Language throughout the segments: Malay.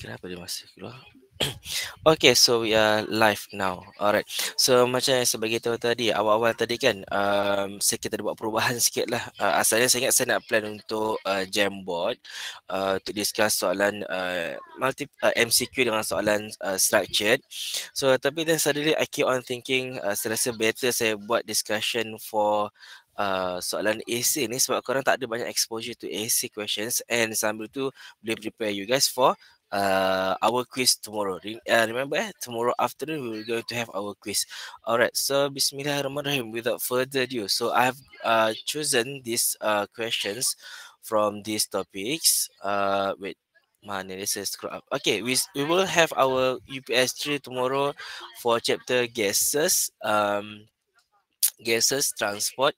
Kira apa dia masih keluar? okay, so we are live now. Alright. So macam yang sebagai tahu tadi, awal-awal tadi kan, um, saya kita ada buat perubahan sikit lah. Uh, asalnya saya ingat saya nak plan untuk uh, Jamboard uh, untuk discuss soalan uh, multi uh, MCQ dengan soalan uh, structured. So tapi then suddenly I keep on thinking, uh, saya rasa better saya buat discussion for Uh, soalan AC ni sebab korang tak ada banyak exposure to AC questions and sambil tu boleh prepare you guys for uh, our quiz tomorrow. Re- uh, remember, eh? tomorrow afternoon we are going to have our quiz. All right. So Bismillahirrahmanirrahim. Without further ado, so I have uh, chosen these uh, questions from these topics. Uh, wait. my analysis scroll up. Okay, we, we will have our UPS 3 tomorrow for chapter gases, um, gases, transport,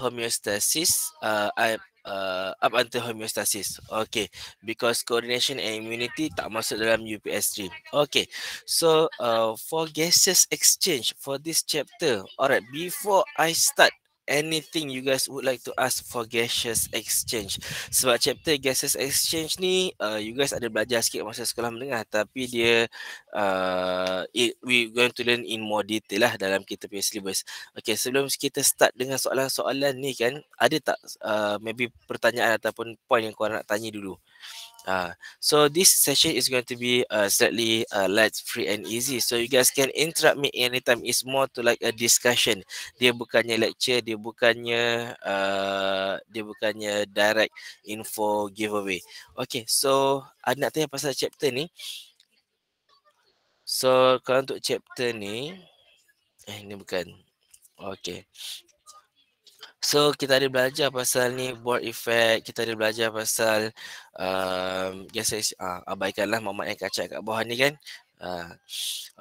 homeostasis, uh, I, uh, up until homeostasis. Okay, because coordination and immunity tak masuk dalam UPS3. Okay, so uh, for gases exchange for this chapter, alright, before I start, uh, anything you guys would like to ask for gaseous exchange sebab chapter gaseous exchange ni uh, you guys ada belajar sikit masa sekolah menengah tapi dia uh, it, we going to learn in more detail lah dalam kita punya syllabus okay sebelum kita start dengan soalan-soalan ni kan ada tak uh, maybe pertanyaan ataupun point yang korang nak tanya dulu uh, Uh, so this session is going to be uh, slightly uh, light, free and easy. So you guys can interrupt me anytime. It's more to like a discussion. Dia bukannya lecture, dia bukannya uh, dia bukannya direct info giveaway. Okay, so ada nak tanya pasal chapter ni? So kalau untuk chapter ni, eh ni bukan. Okay. So kita ada belajar pasal ni board effect, kita ada belajar pasal um, gases, uh, abaikanlah mamat yang kacak kat bawah ni kan. Uh,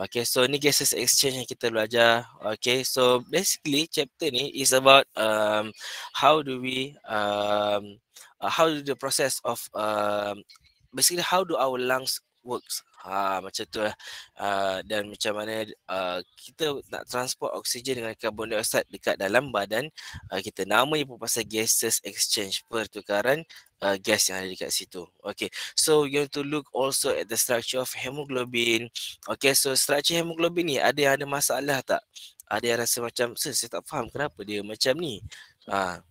okay, so ni gases exchange yang kita belajar. Okay, so basically chapter ni is about um, how do we, um, uh, how do the process of, um, basically how do our lungs works, Ha, macam tu lah. Ha, dan macam mana ha, kita nak transport oksigen dengan karbon dioksida dekat dalam badan, ha, kita nama pun pasal gases exchange, pertukaran ha, gas yang ada dekat situ. Okay, so we going to look also at the structure of hemoglobin. Okay, so structure hemoglobin ni ada yang ada masalah tak? Ada yang rasa macam, saya tak faham kenapa dia macam ni. Ha.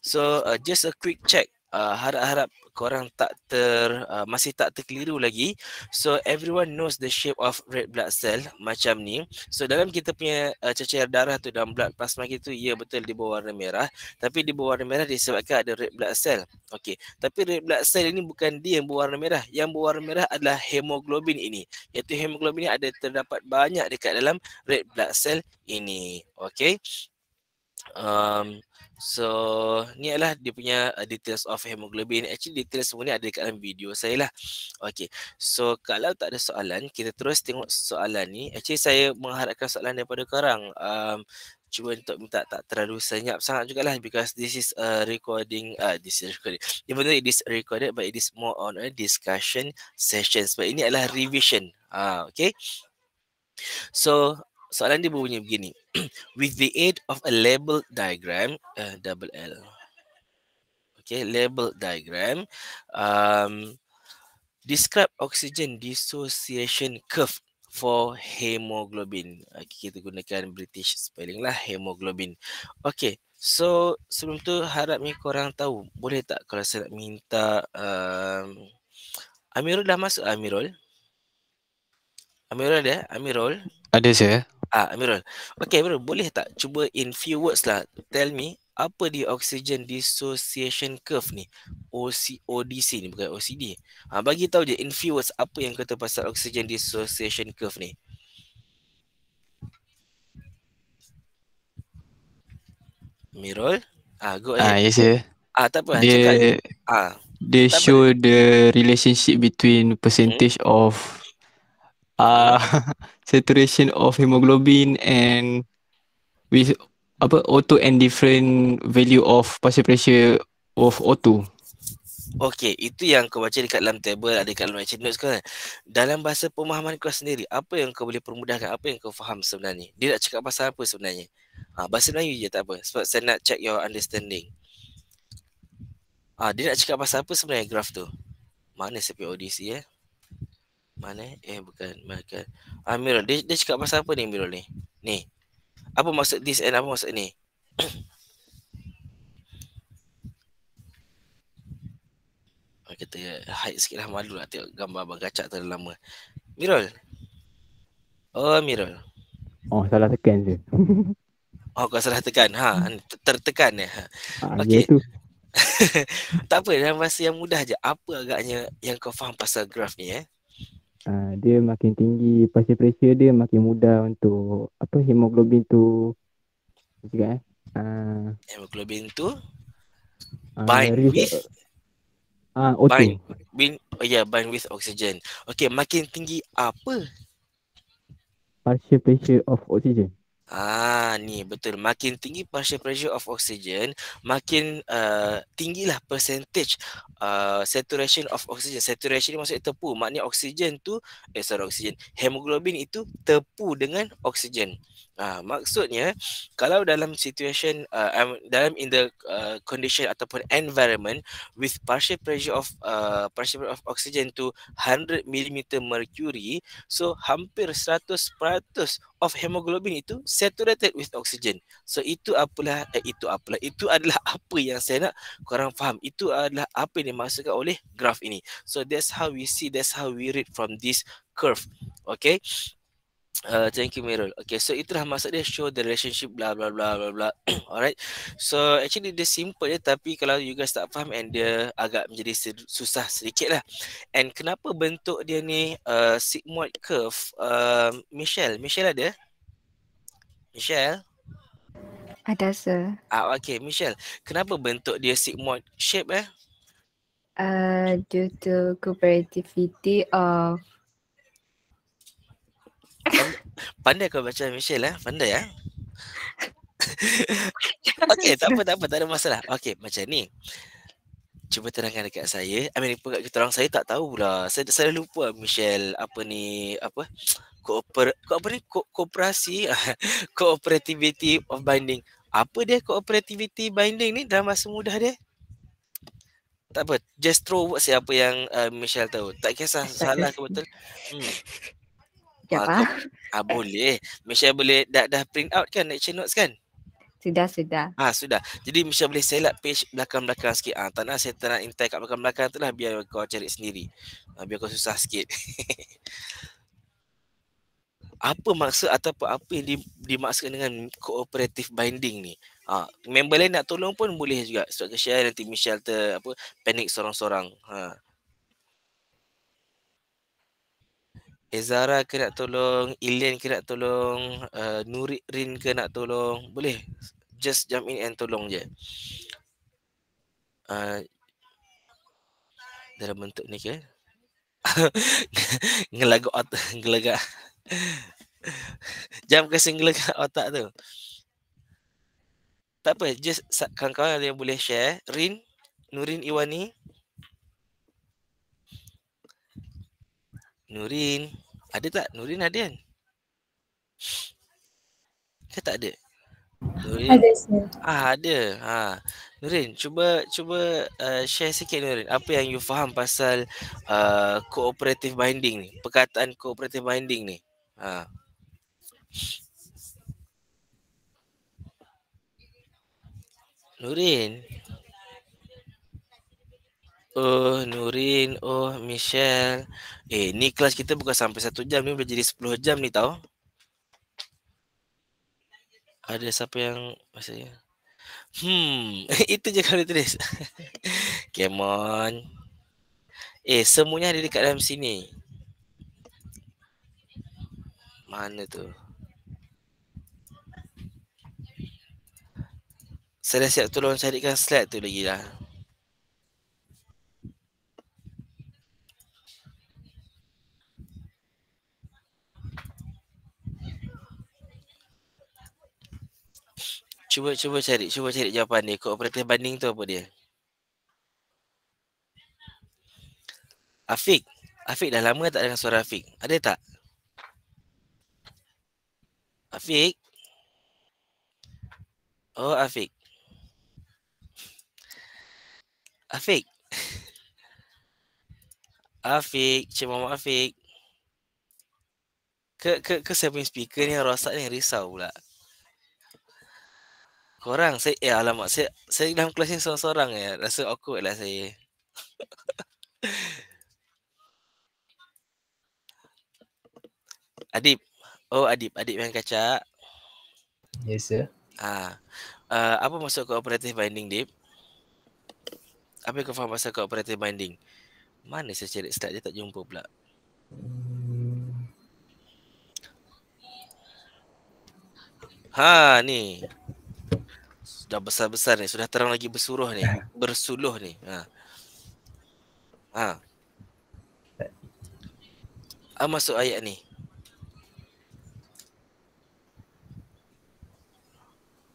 So uh, just a quick check. Uh, harap-harap korang tak ter uh, masih tak terkeliru lagi so everyone knows the shape of red blood cell macam ni so dalam kita punya uh, cecair darah tu dalam blood plasma kita tu ya yeah, betul dia berwarna merah tapi dia berwarna merah disebabkan ada red blood cell okey tapi red blood cell ini bukan dia yang berwarna merah yang berwarna merah adalah hemoglobin ini iaitu hemoglobin ini ada terdapat banyak dekat dalam red blood cell ini okey um So ni adalah dia punya uh, details of hemoglobin. Actually details semua ni ada dekat dalam video saya lah. Okay. So kalau tak ada soalan, kita terus tengok soalan ni. Actually saya mengharapkan soalan daripada korang. Um, cuba untuk minta tak terlalu senyap sangat juga lah. because this is a uh, recording uh, this is recording even though it is recorded but it is more on a discussion session but ini adalah revision uh, okay so soalan dia berbunyi begini. With the aid of a label diagram, uh, double L. Okay, label diagram. Um, describe oxygen dissociation curve for hemoglobin. Okay, kita gunakan British spelling lah, hemoglobin. Okay, so sebelum tu harap ni korang tahu. Boleh tak kalau saya nak minta um, Amirul dah masuk Amirul? Amirul ada? Amirul? Ada saya. Ah, Amirul. Okay, Amirul. Boleh tak cuba in few words lah. Tell me apa di oxygen dissociation curve ni? OCODC ni bukan OCD. Ah, bagi tahu je in few words apa yang kata pasal oxygen dissociation curve ni. Amirul. Ah, go ahead. Ah, yes, sir. Ah, tak apa. Dia, ah. Dia show apa? the relationship between percentage hmm? of ah uh, saturation of hemoglobin and with apa auto and different value of pasir pressure of auto. Okay, itu yang kau baca dekat dalam table, ada dekat dalam action notes kau kan. Dalam bahasa pemahaman kau sendiri, apa yang kau boleh permudahkan, apa yang kau faham sebenarnya? Dia nak cakap pasal apa sebenarnya? Ha, bahasa Melayu je tak apa, sebab saya nak check your understanding. Ha, dia nak cakap pasal apa sebenarnya graf tu? Mana CPODC audisi eh? Mana eh? eh? bukan. Makan. Ah, Mirul. Dia, dia cakap pasal apa ni, Mirul ni? Ni. Apa maksud this and apa maksud ni? Ah, Kita hide sikit lah. Malu lah tengok gambar abang kacak tu lama. Mirul. Oh, Mirul. Oh, salah tekan je. oh, kau salah tekan. Ha, tertekan ya. Ha, ah, okay. Itu. tak apa, dalam bahasa yang mudah je. Apa agaknya yang kau faham pasal graf ni eh? Ah, dia makin tinggi pasir pressure dia makin mudah untuk apa hemoglobin tu juga eh. Uh, hemoglobin tu ah, bind uh, with ah uh, okay. bind oh yeah bind with oxygen. Okay makin tinggi apa? Pasir pressure of oxygen. Ah ni betul makin tinggi partial pressure of oxygen makin uh, tinggilah percentage uh, saturation of oxygen saturation ni maksud tepu maknanya oksigen tu eh sorry oksigen hemoglobin itu tepu dengan oksigen Ah, maksudnya kalau dalam situation uh, dalam in the uh, condition ataupun environment with partial pressure of uh, partial pressure of oxygen to 100 mm mercury so hampir 100% of hemoglobin itu saturated with oxygen so itu apalah eh, itu apalah itu adalah apa yang saya nak korang faham itu adalah apa yang dimaksudkan oleh graf ini so that's how we see that's how we read from this curve okay Uh, thank you Mirul. Okay, so itulah maksud dia show the relationship bla bla bla bla bla. Alright. So actually dia simple je tapi kalau you guys tak faham and dia agak menjadi susah sedikit lah. And kenapa bentuk dia ni uh, sigmoid curve? Uh, Michelle, Michelle ada? Michelle? Ada sir. Ah, okay, Michelle. Kenapa bentuk dia sigmoid shape eh? Uh, due to cooperativity of Pandai kau baca Michelle eh? Pandai ya. Eh? okay, tak apa, tak apa, tak ada masalah. Okay, macam ni. Cuba terangkan dekat saya. I mean, pun kita orang saya tak tahu lah. Saya saya lupa Michelle apa ni, apa? Kooper, ko apa ni? Ko, kooperasi, Cooperativity of binding. Apa dia cooperativity binding ni dalam bahasa mudah dia? Tak apa, just throw siapa yang uh, Michelle tahu. Tak kisah salah ke betul. Hmm. Sekejap ya, ah. ah boleh. Michelle boleh dah dah print out kan action notes kan? Sudah, sudah. Ah sudah. Jadi Michelle boleh select page belakang-belakang sikit. Ah ha, tak nak saya tak nak intai kat belakang-belakang tu lah biar kau cari sendiri. Ha, biar kau susah sikit. apa maksud atau apa apa yang dimaksudkan dengan cooperative binding ni? Ha, member lain nak tolong pun boleh juga. Sebab so, share nanti Michelle ter apa panik seorang-seorang. Ha. Ezara eh, ke nak tolong, Ilian ke nak tolong, uh, eh, Nuri Rin ke nak tolong, boleh. Just jump in and tolong je. Uh, dalam bentuk ni ke? ngelagu otak, ngelagak. Jam ke singgelagak otak tu. Tak apa, just kawan-kawan ada yang boleh share. Rin, Nurin Iwani. Nurin. Ada tak? Nurin ada kan? Saya tak ada. Nurin. Ada. Ah, ada. Ha. Nurin, cuba cuba uh, share sikit Nurin. Apa yang you faham pasal uh, cooperative binding ni? Perkataan cooperative binding ni. Ha. Nurin. Oh Nurin, oh Michelle. Eh ni kelas kita bukan sampai satu jam ni, boleh jadi sepuluh jam ni tau. Ada siapa yang masih? Hmm, itu je kalau tulis. Come on. Eh, semuanya ada dekat dalam sini. Mana tu? Saya dah siap tolong carikan slide tu lagi lah. Cuba cuba cari, cuba cari jawapan dia. Kooperatif banding tu apa dia? Afiq. Afiq dah lama tak dengar suara Afiq. Ada tak? Afiq. Oh, Afiq. Afiq. Afiq, Cik Mama Afiq. Ke, ke, ke saya punya speaker ni yang rosak ni, risau pula korang saya eh alamak saya saya dalam kelas ni seorang-seorang eh rasa aku lah saya Adib oh Adib Adib yang kacak yes sir ah uh, apa maksud kau cooperative binding Adib apa yang kau faham pasal cooperative binding mana saya cari start dia tak jumpa pula Ha ni dah besar-besar ni sudah terang lagi bersuruh ni bersuluh ni ha ha apa ah, masuk ayat ni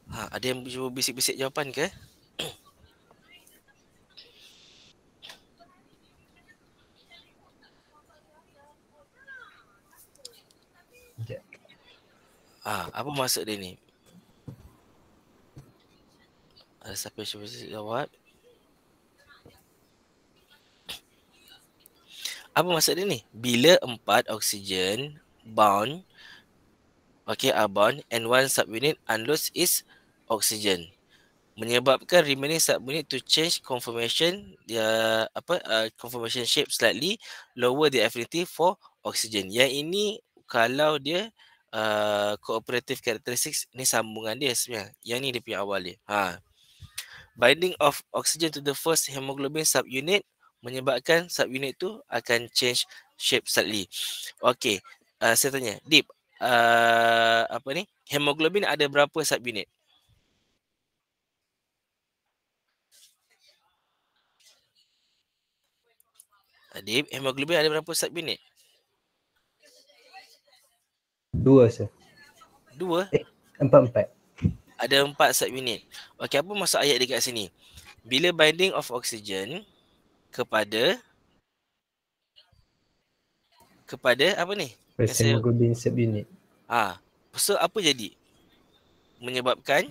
ha ada yang cuba bisik-bisik jawapan ke Ah, apa maksud dia ni? siapa yang cuba jawab Apa maksud dia ni? Bila empat oksigen bound Okay, are bound and one subunit unloads is oxygen, Menyebabkan remaining subunit to change conformation dia apa uh, conformation shape slightly lower the affinity for oxygen. Yang ini kalau dia uh, cooperative characteristics ni sambungan dia sebenarnya. Yang ni dia punya awal dia. Ha, binding of oxygen to the first hemoglobin subunit menyebabkan subunit tu akan change shape slightly. Okay, uh, saya tanya, Deep, uh, apa ni? Hemoglobin ada berapa subunit? Uh, Deep, hemoglobin ada berapa subunit? Dua, sir. Dua? Eh, empat-empat ada empat subunit. Okey, apa masuk ayat dekat sini? Bila binding of oxygen kepada kepada apa ni? Hemoglobin subunit. Ah, so apa jadi? Menyebabkan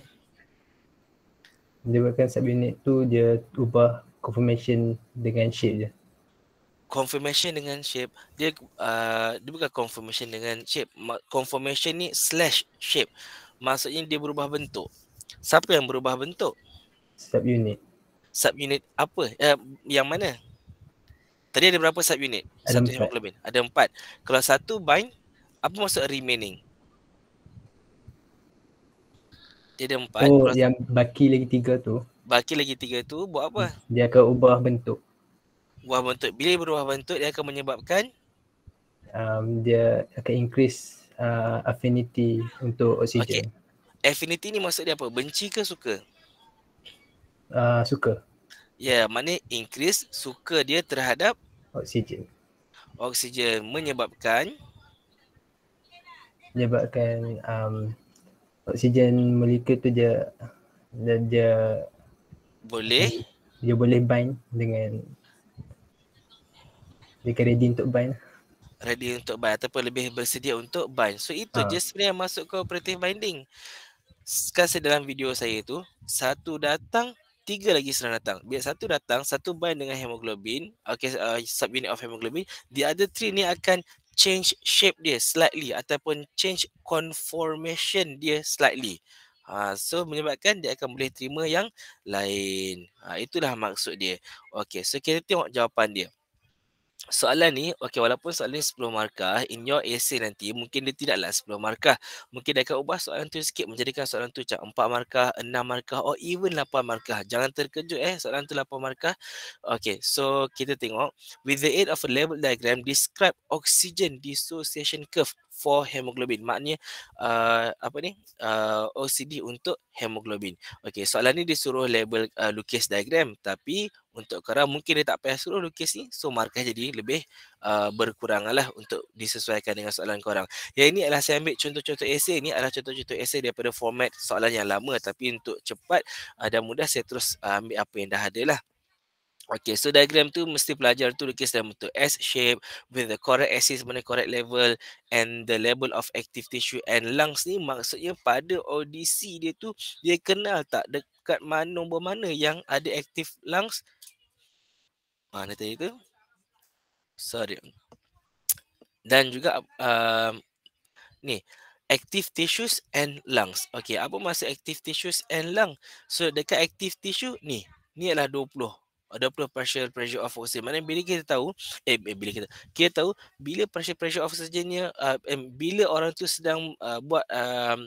menyebabkan subunit tu dia ubah conformation dengan shape je. Conformation dengan shape. Dia uh, dia bukan conformation dengan shape. Confirmation ni slash shape maksudnya dia berubah bentuk. Siapa yang berubah bentuk? unit. Subunit. unit apa? Eh, yang mana? Tadi ada berapa subunit? unit? satu empat. lebih. Ada empat. Kalau satu bind, apa maksud remaining? Dia ada empat. Oh, Kalau yang baki lagi tiga tu. Baki lagi tiga tu buat apa? Hmm. Dia akan ubah bentuk. Ubah bentuk. Bila berubah bentuk, dia akan menyebabkan? Um, dia akan increase uh, affinity untuk oksigen. Okay. Affinity ni maksud dia apa? Benci ke suka? Uh, suka. Ya, yeah, maknanya increase suka dia terhadap oksigen. Oksigen menyebabkan menyebabkan um, oksigen molekul tu dia dia, dia boleh dia, dia boleh bind dengan dia kena untuk bind ready untuk buy ataupun lebih bersedia untuk buy. So itu ha. je sebenarnya masuk cooperative binding. Sekarang dalam video saya itu satu datang, tiga lagi sedang datang. Biar satu datang, satu bind dengan hemoglobin, okay, uh, subunit of hemoglobin, the other three ni akan change shape dia slightly ataupun change conformation dia slightly. Ha, so menyebabkan dia akan boleh terima yang lain. Ha, itulah maksud dia. Okay, so kita tengok jawapan dia soalan ni, okay, walaupun soalan ni 10 markah, in your essay nanti mungkin dia tidaklah 10 markah. Mungkin dia akan ubah soalan tu sikit menjadikan soalan tu macam 4 markah, 6 markah or even 8 markah. Jangan terkejut eh, soalan tu 8 markah. Okay, so kita tengok. With the aid of a level diagram, describe oxygen dissociation curve for hemoglobin. Maknanya uh, apa ni? Uh, OCD untuk hemoglobin. Okey, soalan ni disuruh label uh, lukis diagram tapi untuk korang mungkin dia tak payah suruh lukis ni. So markah jadi lebih uh, berkurang lah untuk disesuaikan dengan soalan korang. Ya ini adalah saya ambil contoh-contoh esay. Ini adalah contoh-contoh esay daripada format soalan yang lama tapi untuk cepat uh, dan mudah saya terus uh, ambil apa yang dah ada lah. Okay, so diagram tu mesti pelajar tu lukis dalam bentuk S shape with the correct axis mana correct level and the level of active tissue and lungs ni maksudnya pada ODC dia tu dia kenal tak dekat mana nombor mana yang ada active lungs mana tadi tu sorry dan juga um, ni active tissues and lungs okay apa maksud active tissues and lungs? so dekat active tissue ni ni adalah 20 ada pula pressure pressure of oxygen. Maknanya bila kita tahu eh, eh bila kita kita tahu bila pressure pressure off oxygennya uh, ah, eh, bila orang tu sedang uh, buat um,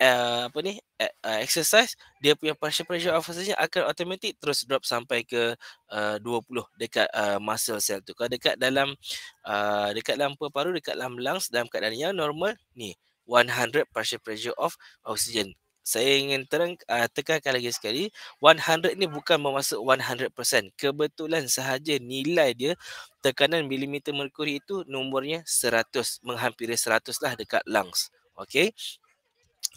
uh, apa ni uh, exercise dia punya pressure pressure of oxygen akan automatik terus drop sampai ke uh, 20 dekat uh, muscle cell tu. Kalau dekat dalam uh, dekat dalam paru-paru dekat dalam lungs dalam keadaan yang normal ni 100 pressure pressure of oxygen saya ingin terang, uh, tekankan lagi sekali 100 ni bukan bermaksud 100% kebetulan sahaja nilai dia tekanan milimeter merkuri itu nombornya 100 menghampiri 100 lah dekat lungs okay?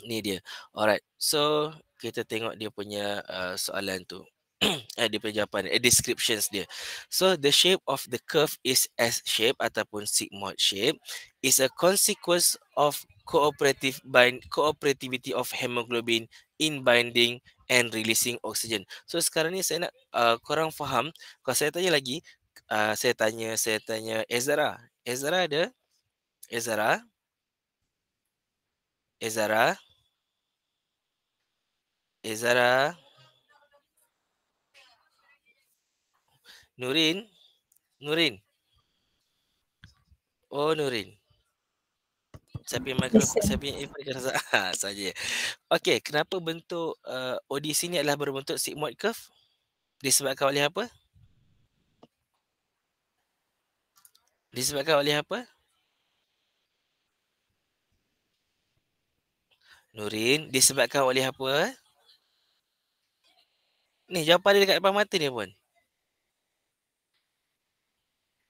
ni dia alright so kita tengok dia punya uh, soalan tu eh dia punya jawapan eh, descriptions dia so the shape of the curve is s shape ataupun sigmoid shape is a consequence of cooperative bind cooperativity of hemoglobin in binding and releasing oxygen. So sekarang ni saya nak uh, korang faham, kalau saya tanya lagi, uh, saya tanya saya tanya Ezra. Ezra ada? Ezra? Ezra? Ezra? Nurin? Nurin? Oh Nurin saya punya mikrofon, saya punya earphone ah, saja. Okey, kenapa bentuk uh, eh, ODC ni adalah berbentuk sigmoid curve? Disebabkan oleh apa? Disebabkan oleh apa? Nurin, disebabkan oleh apa? Ni, jawapan dia dekat depan mata ni pun.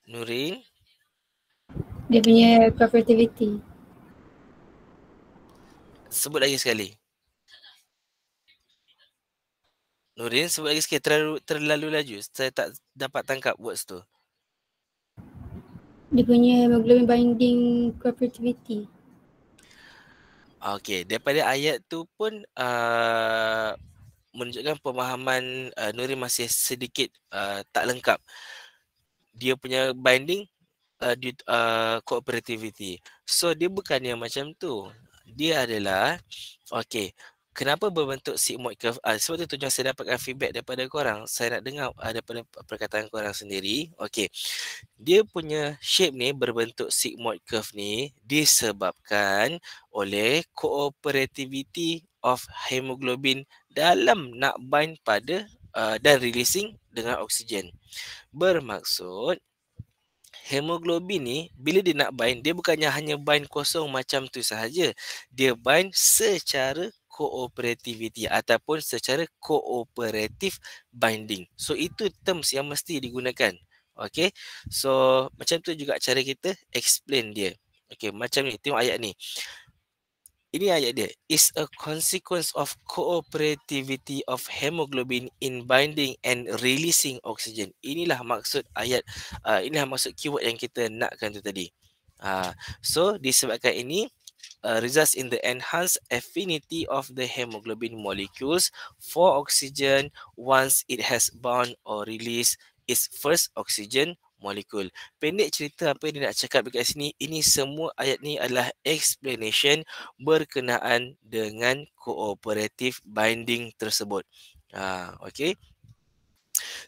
Nurin? Dia punya profitability sebut lagi sekali. Nurin sebut lagi sekali terlalu terlalu laju. Saya tak dapat tangkap words tu. Dia punya hemoglobin binding cooperativity. Okey, daripada ayat tu pun uh, menunjukkan pemahaman uh, Nurin masih sedikit uh, tak lengkap. Dia punya binding uh, due, uh, cooperativity. So dia bukannya macam tu dia adalah okey kenapa berbentuk sigmoid curve uh, ah, sebab tu tujuan saya dapatkan feedback daripada korang saya nak dengar uh, daripada perkataan korang sendiri okey dia punya shape ni berbentuk sigmoid curve ni disebabkan oleh cooperativity of hemoglobin dalam nak bind pada uh, dan releasing dengan oksigen bermaksud hemoglobin ni bila dia nak bind dia bukannya hanya bind kosong macam tu sahaja dia bind secara cooperativity ataupun secara cooperative binding so itu terms yang mesti digunakan okey so macam tu juga cara kita explain dia okey macam ni tengok ayat ni ini ayat dia. Is a consequence of cooperativity of hemoglobin in binding and releasing oxygen. Inilah maksud ayat, uh, inilah maksud keyword yang kita nakkan tu tadi. Uh, so, disebabkan ini, uh, results in the enhanced affinity of the hemoglobin molecules for oxygen once it has bound or released its first oxygen molekul. Pendek cerita apa yang dia nak cakap dekat sini, ini semua ayat ni adalah explanation berkenaan dengan cooperative binding tersebut. Ha, okay.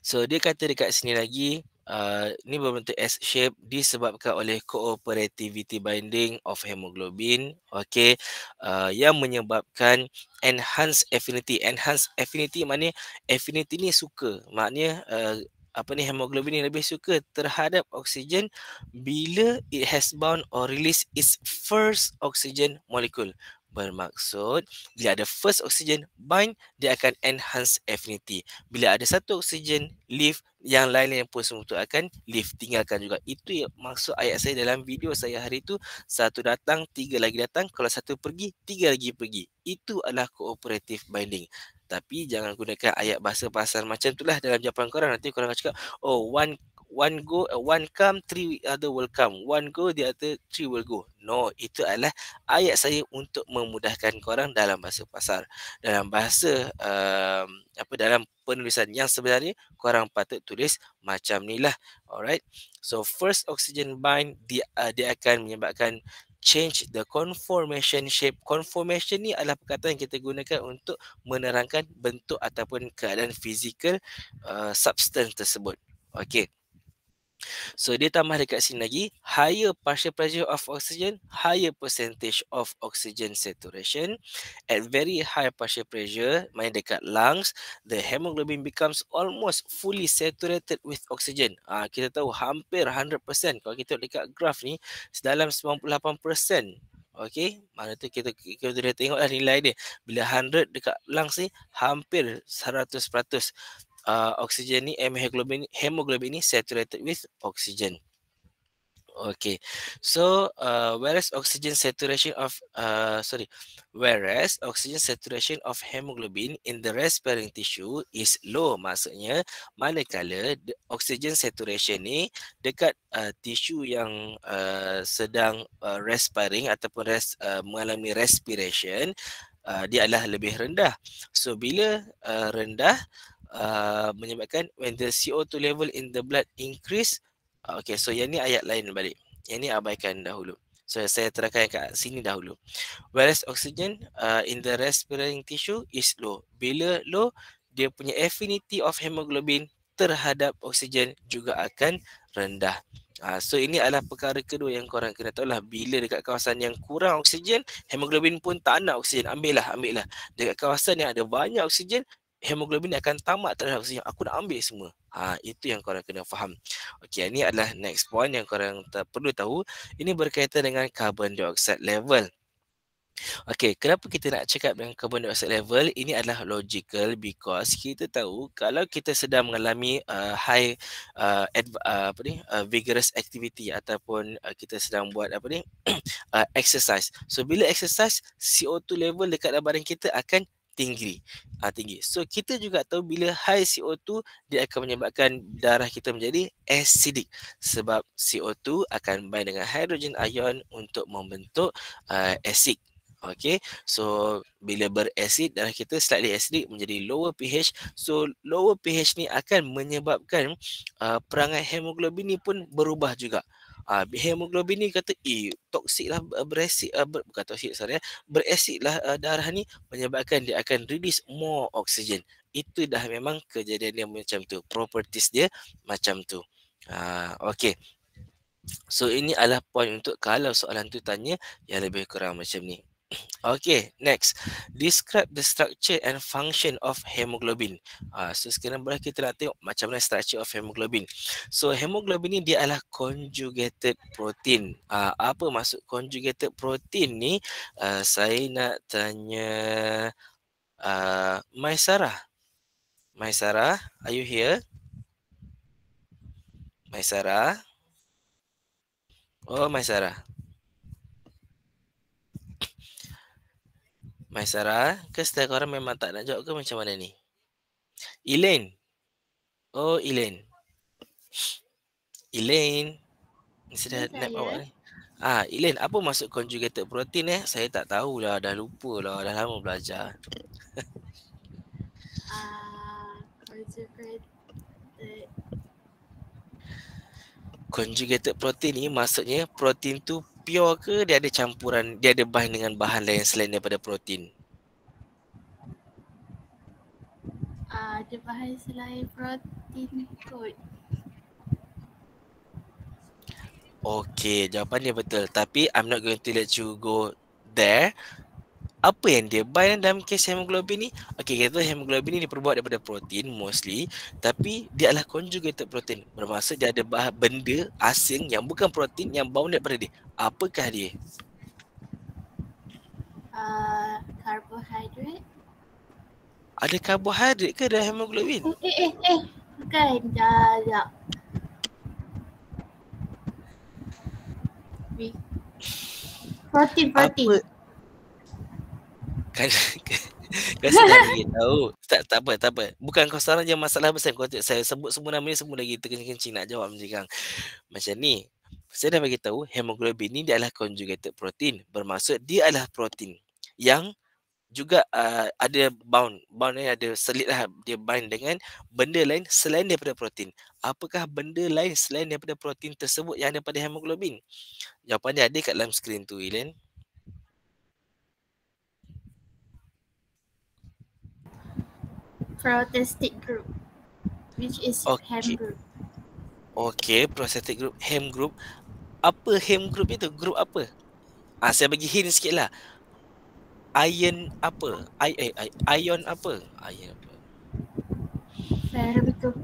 So dia kata dekat sini lagi, Uh, ini berbentuk S-shape disebabkan oleh cooperativity binding of hemoglobin okay, uh, yang menyebabkan enhanced affinity. Enhanced affinity maknanya affinity ni suka. Maknanya uh, apa ni hemoglobin ni lebih suka terhadap oksigen bila it has bound or release its first oxygen molecule. Bermaksud bila ada first oxygen bind dia akan enhance affinity. Bila ada satu oksigen leave yang lain yang pun semua tu akan leave tinggalkan juga. Itu yang maksud ayat saya dalam video saya hari itu satu datang tiga lagi datang kalau satu pergi tiga lagi pergi. Itu adalah cooperative binding. Tapi jangan gunakan ayat bahasa pasar macam itulah dalam jawapan korang. Nanti korang akan cakap, oh one one go, one come, three other will come. One go, the other three will go. No, itu adalah ayat saya untuk memudahkan korang dalam bahasa pasar. Dalam bahasa, um, apa dalam penulisan yang sebenarnya, korang patut tulis macam ni lah. Alright. So, first oxygen bind, dia, uh, dia akan menyebabkan change the conformation shape. Conformation ni adalah perkataan yang kita gunakan untuk menerangkan bentuk ataupun keadaan fizikal uh, substance tersebut. Okey. So dia tambah dekat sini lagi higher partial pressure of oxygen higher percentage of oxygen saturation at very high partial pressure main dekat lungs the hemoglobin becomes almost fully saturated with oxygen. Ah ha, kita tahu hampir 100% kalau kita dekat graf ni sedalam 98% Okay, mana tu kita kita dah tengoklah nilai dia. Bila 100 dekat lungs ni hampir 100% uh, oksigen ni eh, hemoglobin hemoglobin ni saturated with oxygen. Okay. So uh, whereas oxygen saturation of uh, sorry, whereas oxygen saturation of hemoglobin in the respiring tissue is low maksudnya manakala the oxygen saturation ni dekat uh, tissue yang uh, sedang uh, respiring ataupun res, uh, mengalami respiration uh, dia adalah lebih rendah. So bila uh, rendah uh, menyebabkan when the CO2 level in the blood increase uh, okay so yang ni ayat lain balik yang ni abaikan dahulu so saya terangkan kat sini dahulu whereas oxygen uh, in the respiring tissue is low bila low dia punya affinity of hemoglobin terhadap oksigen juga akan rendah. Ha, so ini adalah perkara kedua yang korang kena tahu lah. Bila dekat kawasan yang kurang oksigen, hemoglobin pun tak nak oksigen. Ambillah, ambillah. Dekat kawasan yang ada banyak oksigen, hemoglobin akan tamat terhadap oksigen. Aku nak ambil semua. Ha, itu yang korang kena faham. Okey, ini adalah next point yang korang perlu tahu. Ini berkaitan dengan carbon dioxide level. Okey, kenapa kita nak cakap dengan carbon dioxide level? Ini adalah logical because kita tahu kalau kita sedang mengalami uh, high uh, adv- uh, apa ni? Uh, vigorous activity ataupun uh, kita sedang buat apa ni? uh, exercise. So bila exercise, CO2 level dekat dalam badan kita akan tinggi. Ha, tinggi. So kita juga tahu bila high CO2 dia akan menyebabkan darah kita menjadi asidik, sebab CO2 akan bind dengan hidrogen ion untuk membentuk uh, acid. Okay, so bila berasid darah kita slightly acidic menjadi lower pH. So lower pH ni akan menyebabkan uh, perangai hemoglobin ni pun berubah juga. Ah uh, hemoglobin ni kata eh toksik lah eh, beresik uh, ah, ber, bukan toksik sorry ya. Eh, beresik lah uh, darah ni menyebabkan dia akan release more oksigen. Itu dah memang kejadian dia macam tu. Properties dia macam tu. Ah uh, okey. So ini adalah point untuk kalau soalan tu tanya yang lebih kurang macam ni. Okay, next. Describe the structure and function of hemoglobin. Uh, so sekarang boleh kita nak tengok macam mana structure of hemoglobin. So hemoglobin ni dia adalah conjugated protein. Uh, apa maksud conjugated protein ni? Uh, saya nak tanya uh, Maisara. Maisara, are you here? Maisara. Oh, Maisara. Maisara. Maisara, ke style korang memang tak nak jawab ke macam mana ni? Elaine. Oh, Elaine. Elaine. Ni sudah nak bawa eh? ni. Ah, Elaine, apa maksud conjugated protein eh? Saya tak tahu lah, dah lupa lah, dah lama belajar. Ah Conjugated protein ni maksudnya protein tu pure ke dia ada campuran dia ada bahan dengan bahan lain selain daripada protein? Ah, ada bahan selain protein kot. Okay, jawapan dia betul. Tapi I'm not going to let you go there apa yang dia bind dalam kes hemoglobin ni? Okey, kita tahu hemoglobin ni diperbuat daripada protein mostly, tapi dia adalah conjugated protein. Bermaksud dia ada bah- benda asing yang bukan protein yang bounded daripada dia. Apakah dia? Uh, karbohidrat. Ada karbohidrat ke dalam hemoglobin? Oh, eh, eh, eh. Bukan. Jangan. Protein, protein. Apa? kan kasi lagi tahu tak tak apa tak apa bukan kau sekarang je masalah besar kau saya sebut semua nama ni semua lagi terkencing-kencing nak jawab macam kang macam ni saya dah bagi tahu hemoglobin ni dia adalah conjugated protein bermaksud dia adalah protein yang juga uh, ada bound bound ni ada selit lah dia bind dengan benda lain selain daripada protein apakah benda lain selain daripada protein tersebut yang ada pada hemoglobin jawapannya ada kat dalam skrin tu Elaine prosthetic group which is okay. ham group Okay, prosthetic group ham group apa ham group itu group apa ah saya bagi hint lah. iron apa i eh ion apa ion apa ferrum 2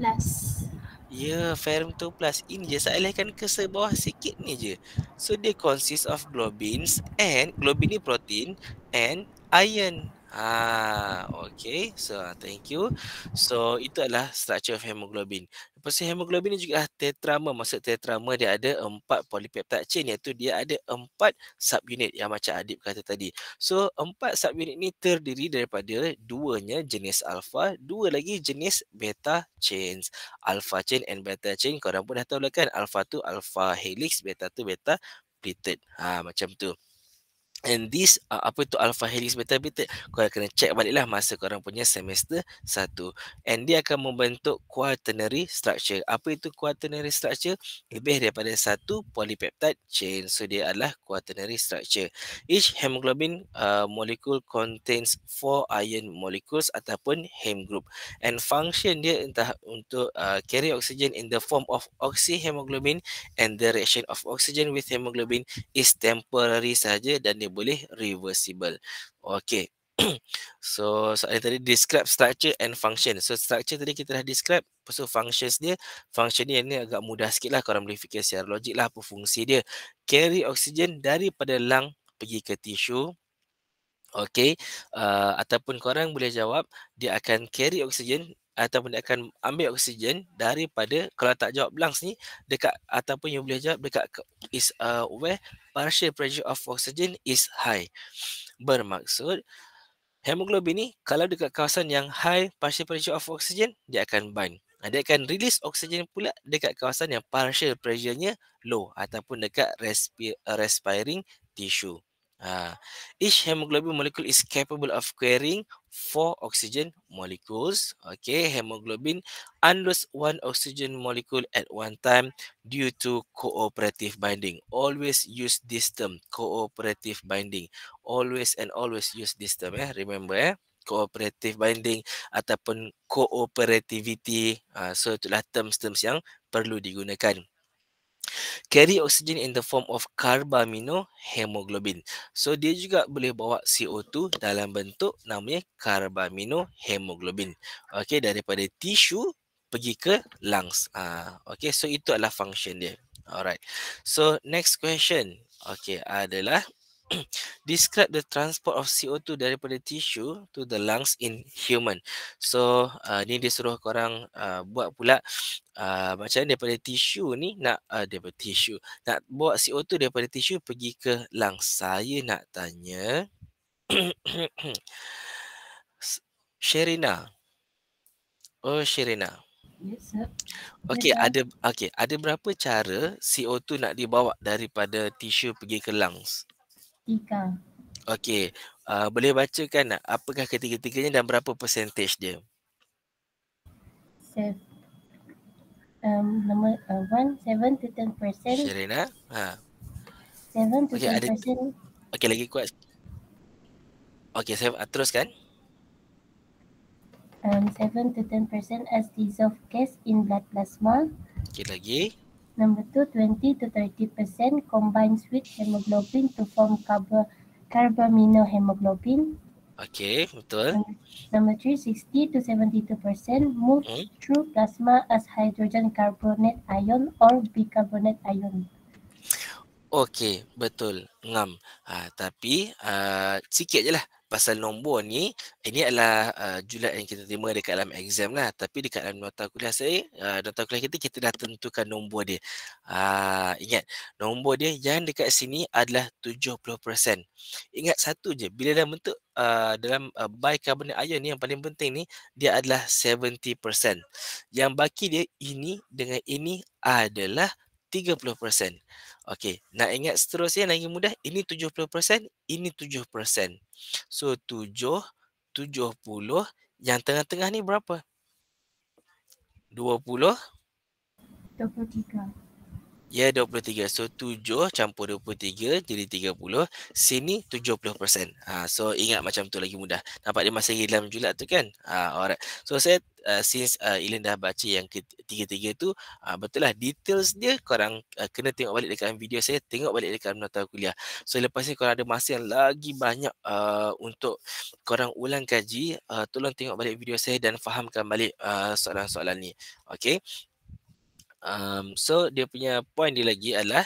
Ya, yeah, ferrum 2 ini je saya lehkan ke sebawah sikit ni je. So dia consists of globins and globin ni protein and iron. Ah, okay. So, ah, thank you. So, itu adalah structure of hemoglobin. Lepas hemoglobin ni juga tetramer. Maksud tetramer dia ada empat polypeptide chain iaitu dia ada empat subunit yang macam Adib kata tadi. So, empat subunit ni terdiri daripada duanya jenis alpha, dua lagi jenis beta chains. Alpha chain and beta chain. Korang pun dah tahu lah kan alpha tu alpha helix, beta tu beta pleated. Ah, ha, macam tu. And this uh, apa itu alpha helix beta beta kau kena check baliklah masa korang punya semester 1 and dia akan membentuk quaternary structure. Apa itu quaternary structure? Lebih daripada satu polypeptide chain. So dia adalah quaternary structure. Each hemoglobin uh, molecule contains four iron molecules ataupun heme group. And function dia entah untuk uh, carry oxygen in the form of oxyhemoglobin and the reaction of oxygen with hemoglobin is temporary saja dan dia boleh reversible. Okay. so soalan tadi describe structure and function. So structure tadi kita dah describe. Lepas so, functions dia. Function ni ini agak mudah sikit lah. Korang boleh fikir secara logik lah apa fungsi dia. Carry oksigen daripada lung pergi ke tisu. Okay. Uh, ah, ataupun korang boleh jawab. Dia akan carry oksigen ataupun dia akan ambil oksigen daripada kalau tak jawab lungs ni dekat ataupun you boleh jawab dekat is uh, where partial pressure of oxygen is high bermaksud hemoglobin ni kalau dekat kawasan yang high partial pressure of oxygen dia akan bind dia akan release oksigen pula dekat kawasan yang partial pressure-nya low ataupun dekat respi- uh, respiring tissue. Uh, each hemoglobin molecule is capable of carrying four oxygen molecules. Okay, hemoglobin unloads one oxygen molecule at one time due to cooperative binding. Always use this term, cooperative binding. Always and always use this term. Eh? Remember, eh? cooperative binding ataupun cooperativity. Uh, so, itulah terms-terms yang perlu digunakan carry oksigen in the form of carbamino hemoglobin. So dia juga boleh bawa CO2 dalam bentuk namanya carbamino hemoglobin. Okay, daripada tisu pergi ke lungs. Ha, okay, so itu adalah function dia. Alright. So next question. Okay, adalah describe the transport of CO2 daripada tisu to the lungs in human. So uh, ni dia suruh korang uh, buat pula uh, macam mana daripada tisu ni nak uh, daripada tisu nak bawa CO2 daripada tisu pergi ke lung. Saya nak tanya Sherina. Oh Sherina. Yes. Okey, ada okay ada berapa cara CO2 nak dibawa daripada tisu pergi ke lungs? Uh, Ika. Okey. Uh, boleh bacakan tak apakah ketiga-tiganya dan berapa percentage dia? Sef. Um, nama uh, one, seven to ten percent. Syirina. Ha. Seven to okay, ten ada... percent. Okey, lagi kuat. Okey, saya uh, teruskan. Um, seven to ten percent as dissolved gas in blood plasma. Okey, lagi. Number two, 20 to 30 percent combines with hemoglobin to form carbamino carbaminohemoglobin. Okay, betul. Number three, 60 to 72 percent move hmm? through plasma as hydrogen carbonate ion or bicarbonate ion. Okay betul. Ngam. Ha, tapi uh, sikit je lah pasal nombor ni ini adalah uh, julat yang kita terima dekat dalam exam lah tapi dekat dalam nota kuliah saya uh, nota kuliah kita kita dah tentukan nombor dia uh, ingat nombor dia yang dekat sini adalah 70% ingat satu je bila dalam bentuk uh, dalam uh, bicarbonate ion ni yang paling penting ni dia adalah 70% yang baki dia ini dengan ini adalah 30%. Okey, nak ingat seterusnya lagi mudah. Ini 70%, ini 7%. So 7 70 yang tengah-tengah ni berapa? 20 23 Ya, 23. So, 7 campur 23 jadi 30. Sini 70%. Ha, so, ingat macam tu lagi mudah. Nampak dia masih hilang juga tu kan? Ha, alright. So, saya uh, since uh, Ilin dah baca yang ketiga-tiga tu, uh, betul lah details dia korang uh, kena tengok balik dekat video saya, tengok balik dekat nota kuliah. So, lepas ni korang ada masa yang lagi banyak uh, untuk korang ulang kaji, uh, tolong tengok balik video saya dan fahamkan balik uh, soalan-soalan ni. Okay. Um, so dia punya point dia lagi adalah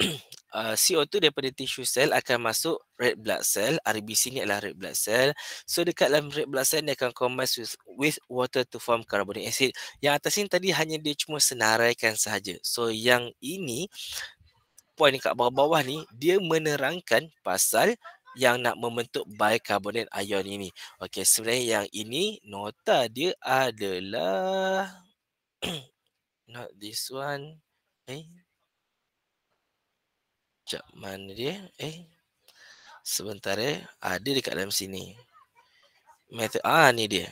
uh, CO2 daripada tisu sel akan masuk red blood cell. RBC ni adalah red blood cell. So dekat dalam red blood cell ni akan combine with, with water to form carbonic acid. Yang atas ni tadi hanya dia cuma senaraikan sahaja. So yang ini point dekat bawah-bawah ni dia menerangkan pasal yang nak membentuk bicarbonate ion ini. Okay, sebenarnya yang ini nota dia adalah not this one. Eh. Sekejap mana dia. Eh. Sebentar eh. ada dia dekat dalam sini. Method. Ah, ni dia.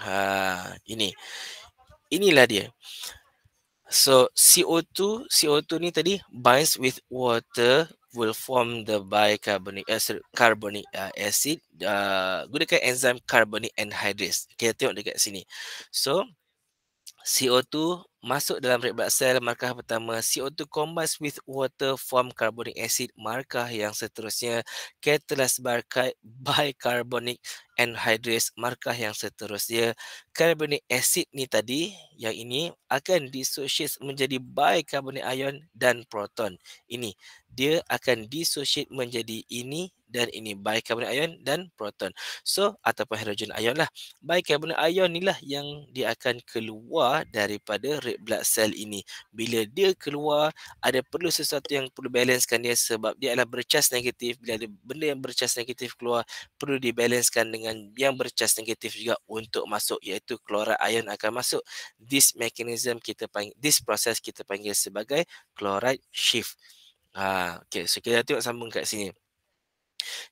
ha, ini. Inilah dia. So, CO2, CO2 ni tadi binds with water will form the bicarbonic acid, carbonic uh, acid. Uh, gunakan enzyme carbonic anhydrase. Kita okay, tengok dekat sini. So, CO2 masuk dalam red blood cell markah pertama CO2 combines with water form carbonic acid markah yang seterusnya catalyzed by bicarbonic anhydrase markah yang seterusnya carbonic acid ni tadi yang ini akan dissociate menjadi bicarbonate ion dan proton ini dia akan dissociate menjadi ini dan ini bicarbonate ion dan proton so ataupun hydrogen ion lah bicarbonate ion ni lah yang dia akan keluar daripada red blood cell ini bila dia keluar ada perlu sesuatu yang perlu balancekan dia sebab dia adalah bercas negatif bila ada benda yang bercas negatif keluar perlu dibalancekan dengan dengan yang bercas negatif juga untuk masuk iaitu klorat ion akan masuk this mechanism kita panggil this process kita panggil sebagai chloride shift ha okey so kita tengok sambung kat sini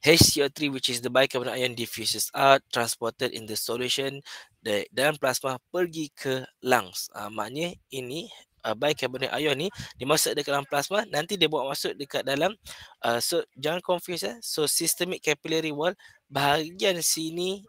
HCO3 which is the bicarbonate ion diffuses out transported in the solution dan plasma pergi ke lungs ha, maknanya ini uh, bicarbonate ion ni dimasuk dekat dalam plasma nanti dia bawa masuk dekat dalam uh, so jangan confuse eh so systemic capillary wall bahagian sini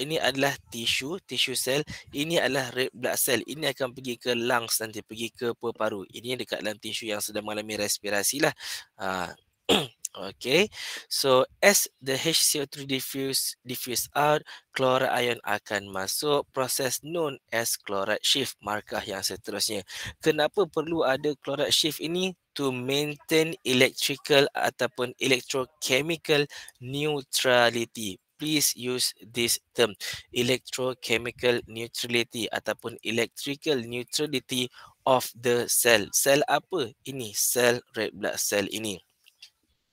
ini adalah tisu, tisu sel. Ini adalah red blood cell. Ini akan pergi ke lungs nanti, pergi ke paru-paru. Ini dekat dalam tisu yang sedang mengalami respirasi lah. Ha. okay. So, as the hco 3 diffuse, diffuse out, chloride ion akan masuk. Proses known as chloride shift, markah yang seterusnya. Kenapa perlu ada chloride shift ini? to maintain electrical ataupun electrochemical neutrality. Please use this term, electrochemical neutrality ataupun electrical neutrality of the cell. Cell apa? Ini cell red blood cell ini.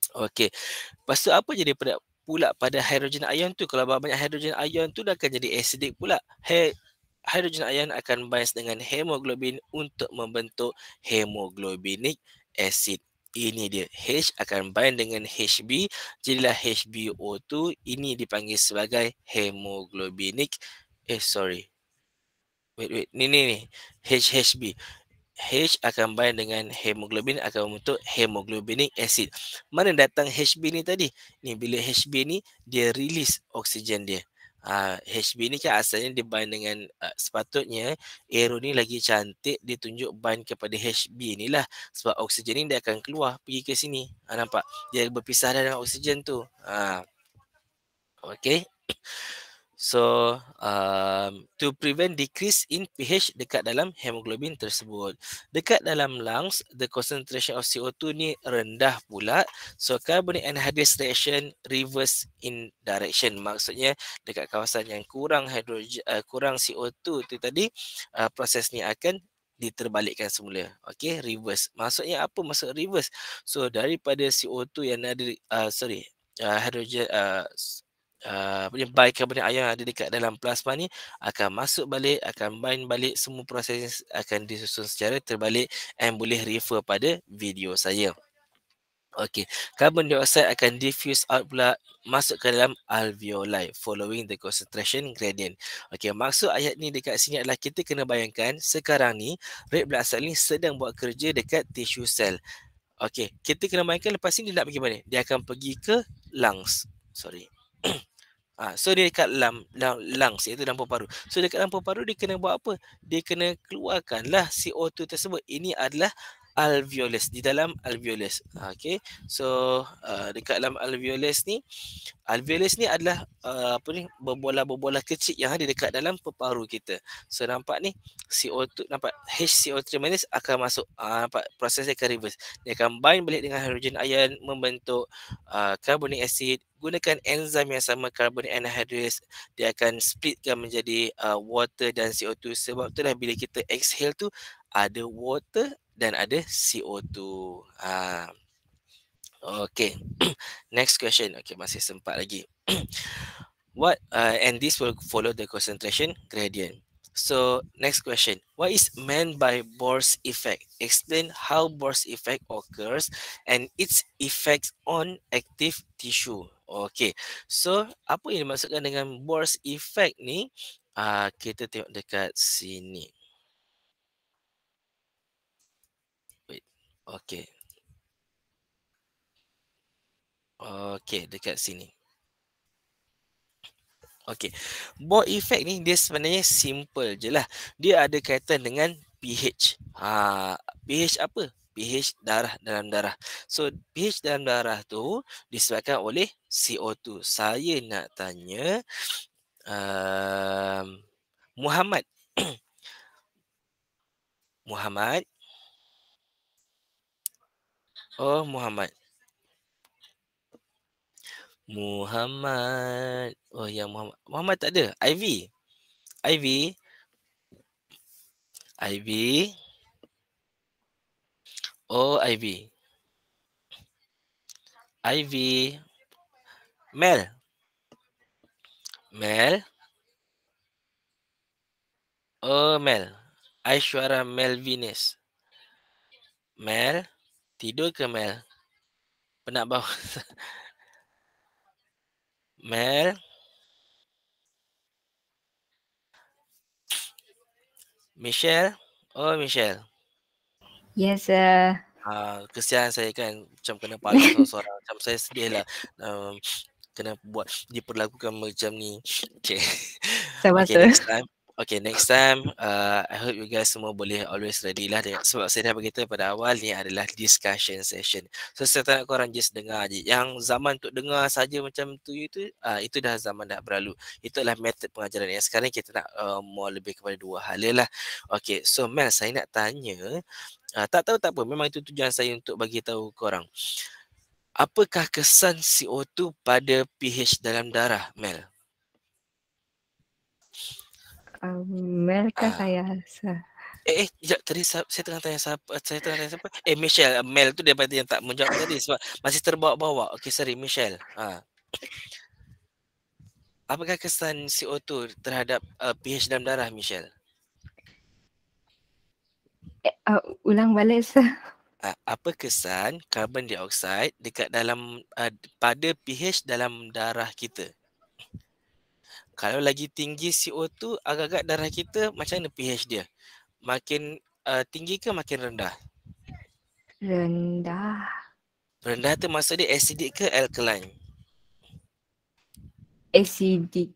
Okay, Lepas tu apa jadi pada pula pada hydrogen ion tu? Kalau banyak hydrogen ion tu dah akan jadi acidic pula. Hey, hydrogen ion akan bias dengan hemoglobin untuk membentuk hemoglobinik asid. Ini dia H akan bind dengan HB. Jadilah HBO2 ini dipanggil sebagai hemoglobinik Eh sorry. Wait wait. Ni ni ni. HHB. H akan bind dengan hemoglobin akan membentuk hemoglobinic acid. Mana datang HB ni tadi? Ni bila HB ni dia release oksigen dia. Uh, ah, HB ni kan asalnya dia bind dengan uh, sepatutnya aero ni lagi cantik dia tunjuk bind kepada HB ni lah sebab oksigen ni dia akan keluar pergi ke sini ha, nampak dia berpisah dengan oksigen tu ha. okay So um, to prevent decrease in pH dekat dalam hemoglobin tersebut. Dekat dalam lungs, the concentration of CO2 ni rendah pula. So carbonic anhydrase reaction reverse in direction. Maksudnya dekat kawasan yang kurang hidrogen, uh, eh, kurang CO2 tu tadi, uh, proses ni akan diterbalikkan semula. Okay, reverse. Maksudnya apa maksud reverse? So daripada CO2 yang ada, uh, sorry, uh, hidrogen, uh, uh, yang baik karbonik ion yang ada dekat dalam plasma ni akan masuk balik, akan bind balik semua proses akan disusun secara terbalik and boleh refer pada video saya. Okey, carbon dioxide akan diffuse out pula masuk ke dalam alveoli following the concentration gradient. Okey, maksud ayat ni dekat sini adalah kita kena bayangkan sekarang ni red blood cell ni sedang buat kerja dekat tissue cell. Okey, kita kena bayangkan lepas ni dia nak pergi mana? Dia akan pergi ke lungs. Sorry ha, so dia dekat lam, lam lungs iaitu dalam paru-paru. So dekat dalam paru-paru dia kena buat apa? Dia kena keluarkanlah CO2 tersebut. Ini adalah Alveolus di dalam alveolus, ha, okey so uh, dekat dalam alveolus ni alveolus ni adalah uh, apa ni berbola-bola kecil yang ada dekat dalam peparu kita so nampak ni CO2 nampak HCO3- akan masuk uh, nampak proses dia akan reverse dia akan bind balik dengan hidrogen ion membentuk uh, carbonic acid gunakan enzim yang sama carbonic anhydrase dia akan splitkan menjadi uh, water dan CO2 sebab itulah bila kita exhale tu ada water dan ada CO2. Uh, okay, next question. Okay, masih sempat lagi. what uh, and this will follow the concentration gradient. So next question. What is meant by Bohr's effect? Explain how Bohr's effect occurs and its effects on active tissue. Okay, so apa yang dimaksudkan dengan Bohr's effect ni? Uh, kita tengok dekat sini. Okey. Okey, dekat sini. Okey. Bond effect ni dia sebenarnya simple je lah. Dia ada kaitan dengan pH. Ha, pH apa? pH darah dalam darah. So pH dalam darah tu disebabkan oleh CO2. Saya nak tanya uh, Muhammad. Muhammad, Oh Muhammad. Muhammad. Oh ya Muhammad. Muhammad tak ada. IV. IV. IV. Oh IV. IV. Mel. Mel. Oh Mel. Aishwara Melvinis. Mel. Mel. Tidur ke Mel? Penat bau. Mel? Michelle? Oh, Michelle. Yes, sir. Uh, kesian saya kan macam kena pakai seorang-seorang. macam saya sedih lah. Um, kena buat diperlakukan macam ni. Okay. Sama-sama. Okay, Okay, next time uh, I hope you guys semua boleh always ready lah. Sebab saya dah beritahu pada awal ni adalah discussion session. So, saya tak nak korang just dengar je. Yang zaman untuk dengar saja macam tu, itu uh, ah, itu dah zaman dah berlalu. Itulah metod pengajaran yang sekarang kita nak uh, more lebih kepada dua hal lah. Okay, so Mel, saya nak tanya. Uh, tak tahu tak apa, memang itu tujuan saya untuk bagi tahu korang. Apakah kesan CO2 pada pH dalam darah, Mel? Amel um, ah. kan saya rasa. Eh, eh, sekejap tadi saya tengah tanya siapa, eh, saya tengah tanya siapa. Eh, Michelle, ah, Mel tu daripada yang tak menjawab tadi sebab masih terbawa-bawa. Okay, sorry, Michelle. Ha. Apakah kesan CO2 terhadap uh, pH dalam darah, Michelle? Eh, uh, ulang balik, sir. Uh, apa kesan karbon dioksida dekat dalam uh, pada pH dalam darah kita? kalau lagi tinggi CO2 agak-agak darah kita macam mana pH dia makin uh, tinggi ke makin rendah rendah rendah tu maksud dia acidic ke alkaline acidic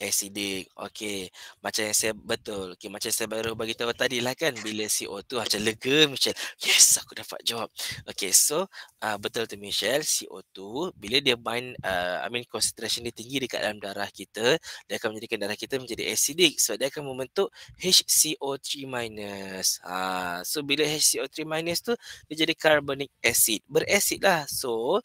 acidic. okay. macam yang saya betul. okay. macam saya baru bagi tahu tadi lah kan bila CO2 macam lega Michelle. Yes, aku dapat jawab. Okay, so uh, betul tu Michelle, CO2 bila dia bind uh, ah, I mean concentration dia tinggi dekat dalam darah kita, dia akan menjadikan darah kita menjadi acidic. So dia akan membentuk HCO3 minus. Uh, so bila HCO3 minus tu dia jadi carbonic acid. Berasid lah. So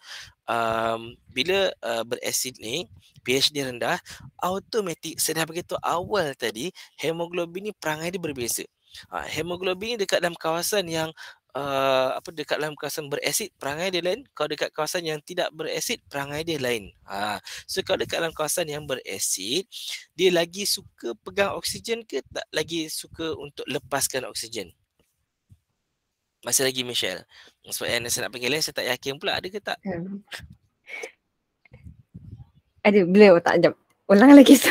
um, bila uh, berasid ni pH dia rendah automatik sedah begitu awal tadi hemoglobin ni perangai dia berbeza ha, hemoglobin ni dekat dalam kawasan yang uh, apa dekat dalam kawasan berasid perangai dia lain kalau dekat kawasan yang tidak berasid perangai dia lain ha, so kalau dekat dalam kawasan yang berasid dia lagi suka pegang oksigen ke tak lagi suka untuk lepaskan oksigen masih lagi Michelle. Sebab yang saya nak panggil lain, saya tak yakin pula ada ke tak. Hmm. Ada blur tak jap. Ulang lagi. So.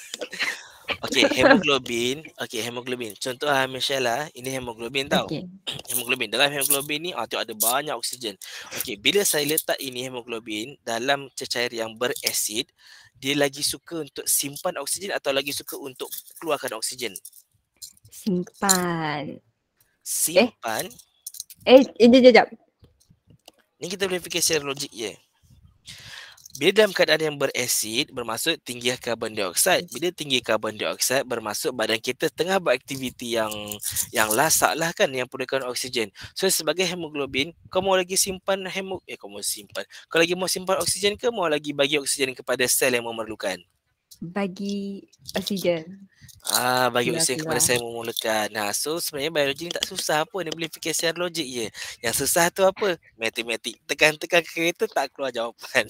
okay, hemoglobin. Okay, hemoglobin. Contoh lah Michelle lah. Ini hemoglobin tau. Okay. hemoglobin. Dalam hemoglobin ni, ah, tengok ada banyak oksigen. Okay, bila saya letak ini hemoglobin dalam cecair yang berasid, dia lagi suka untuk simpan oksigen atau lagi suka untuk keluarkan oksigen? Simpan. Eh? simpan eh eh jap jap ni kita boleh fikir secara logik je bila dalam keadaan yang berasid bermaksud tinggi karbon dioksid bila tinggi karbon dioksid bermaksud badan kita tengah beraktiviti yang yang lasak lah kan yang perlukan oksigen so sebagai hemoglobin kau mau lagi simpan hemo eh kau mau simpan kau lagi mau simpan oksigen ke mau lagi bagi oksigen kepada sel yang memerlukan bagi oksigen Ah bagi usia kepada saya memulakan. Nah, ha, so sebenarnya biologi ni tak susah pun. Dia boleh fikir secara logik je. Yang susah tu apa? Matematik. Tekan-tekan kereta tak keluar jawapan.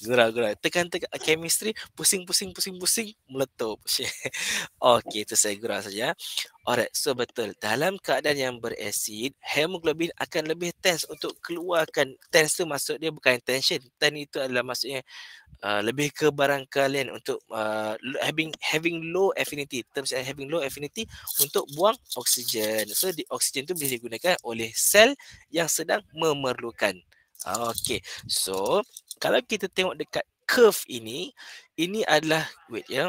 Gurau-gurau. Tekan-tekan chemistry, pusing-pusing-pusing-pusing meletup. Okey, itu saya gurau saja. Alright, so betul. Dalam keadaan yang berasid, hemoglobin akan lebih tense untuk keluarkan. Tense tu maksud dia bukan tension. Tense itu adalah maksudnya uh, lebih ke barang untuk uh, having having low affinity terms yang having low affinity untuk buang oksigen so di oksigen tu boleh digunakan oleh sel yang sedang memerlukan okey so kalau kita tengok dekat curve ini ini adalah wait ya yeah.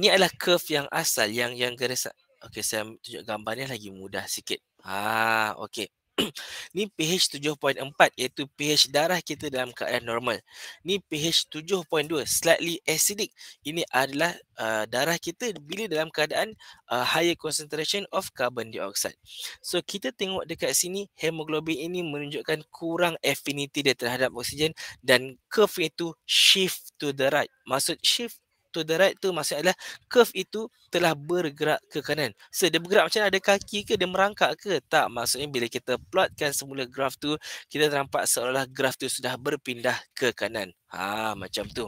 ini adalah curve yang asal yang yang garis okey saya tunjuk gambarnya lagi mudah sikit ha okey ni pH 7.4 iaitu pH darah kita dalam keadaan normal. Ni pH 7.2 slightly acidic. Ini adalah uh, darah kita bila dalam keadaan uh, higher concentration of carbon dioxide. So kita tengok dekat sini hemoglobin ini menunjukkan kurang affinity dia terhadap oksigen dan curve itu shift to the right. Maksud shift to the right tu maksudnya adalah curve itu telah bergerak ke kanan. So dia bergerak macam ada kaki ke dia merangkak ke? Tak. Maksudnya bila kita plotkan semula graf tu, kita terampak seolah-olah graf tu sudah berpindah ke kanan. Ha macam tu.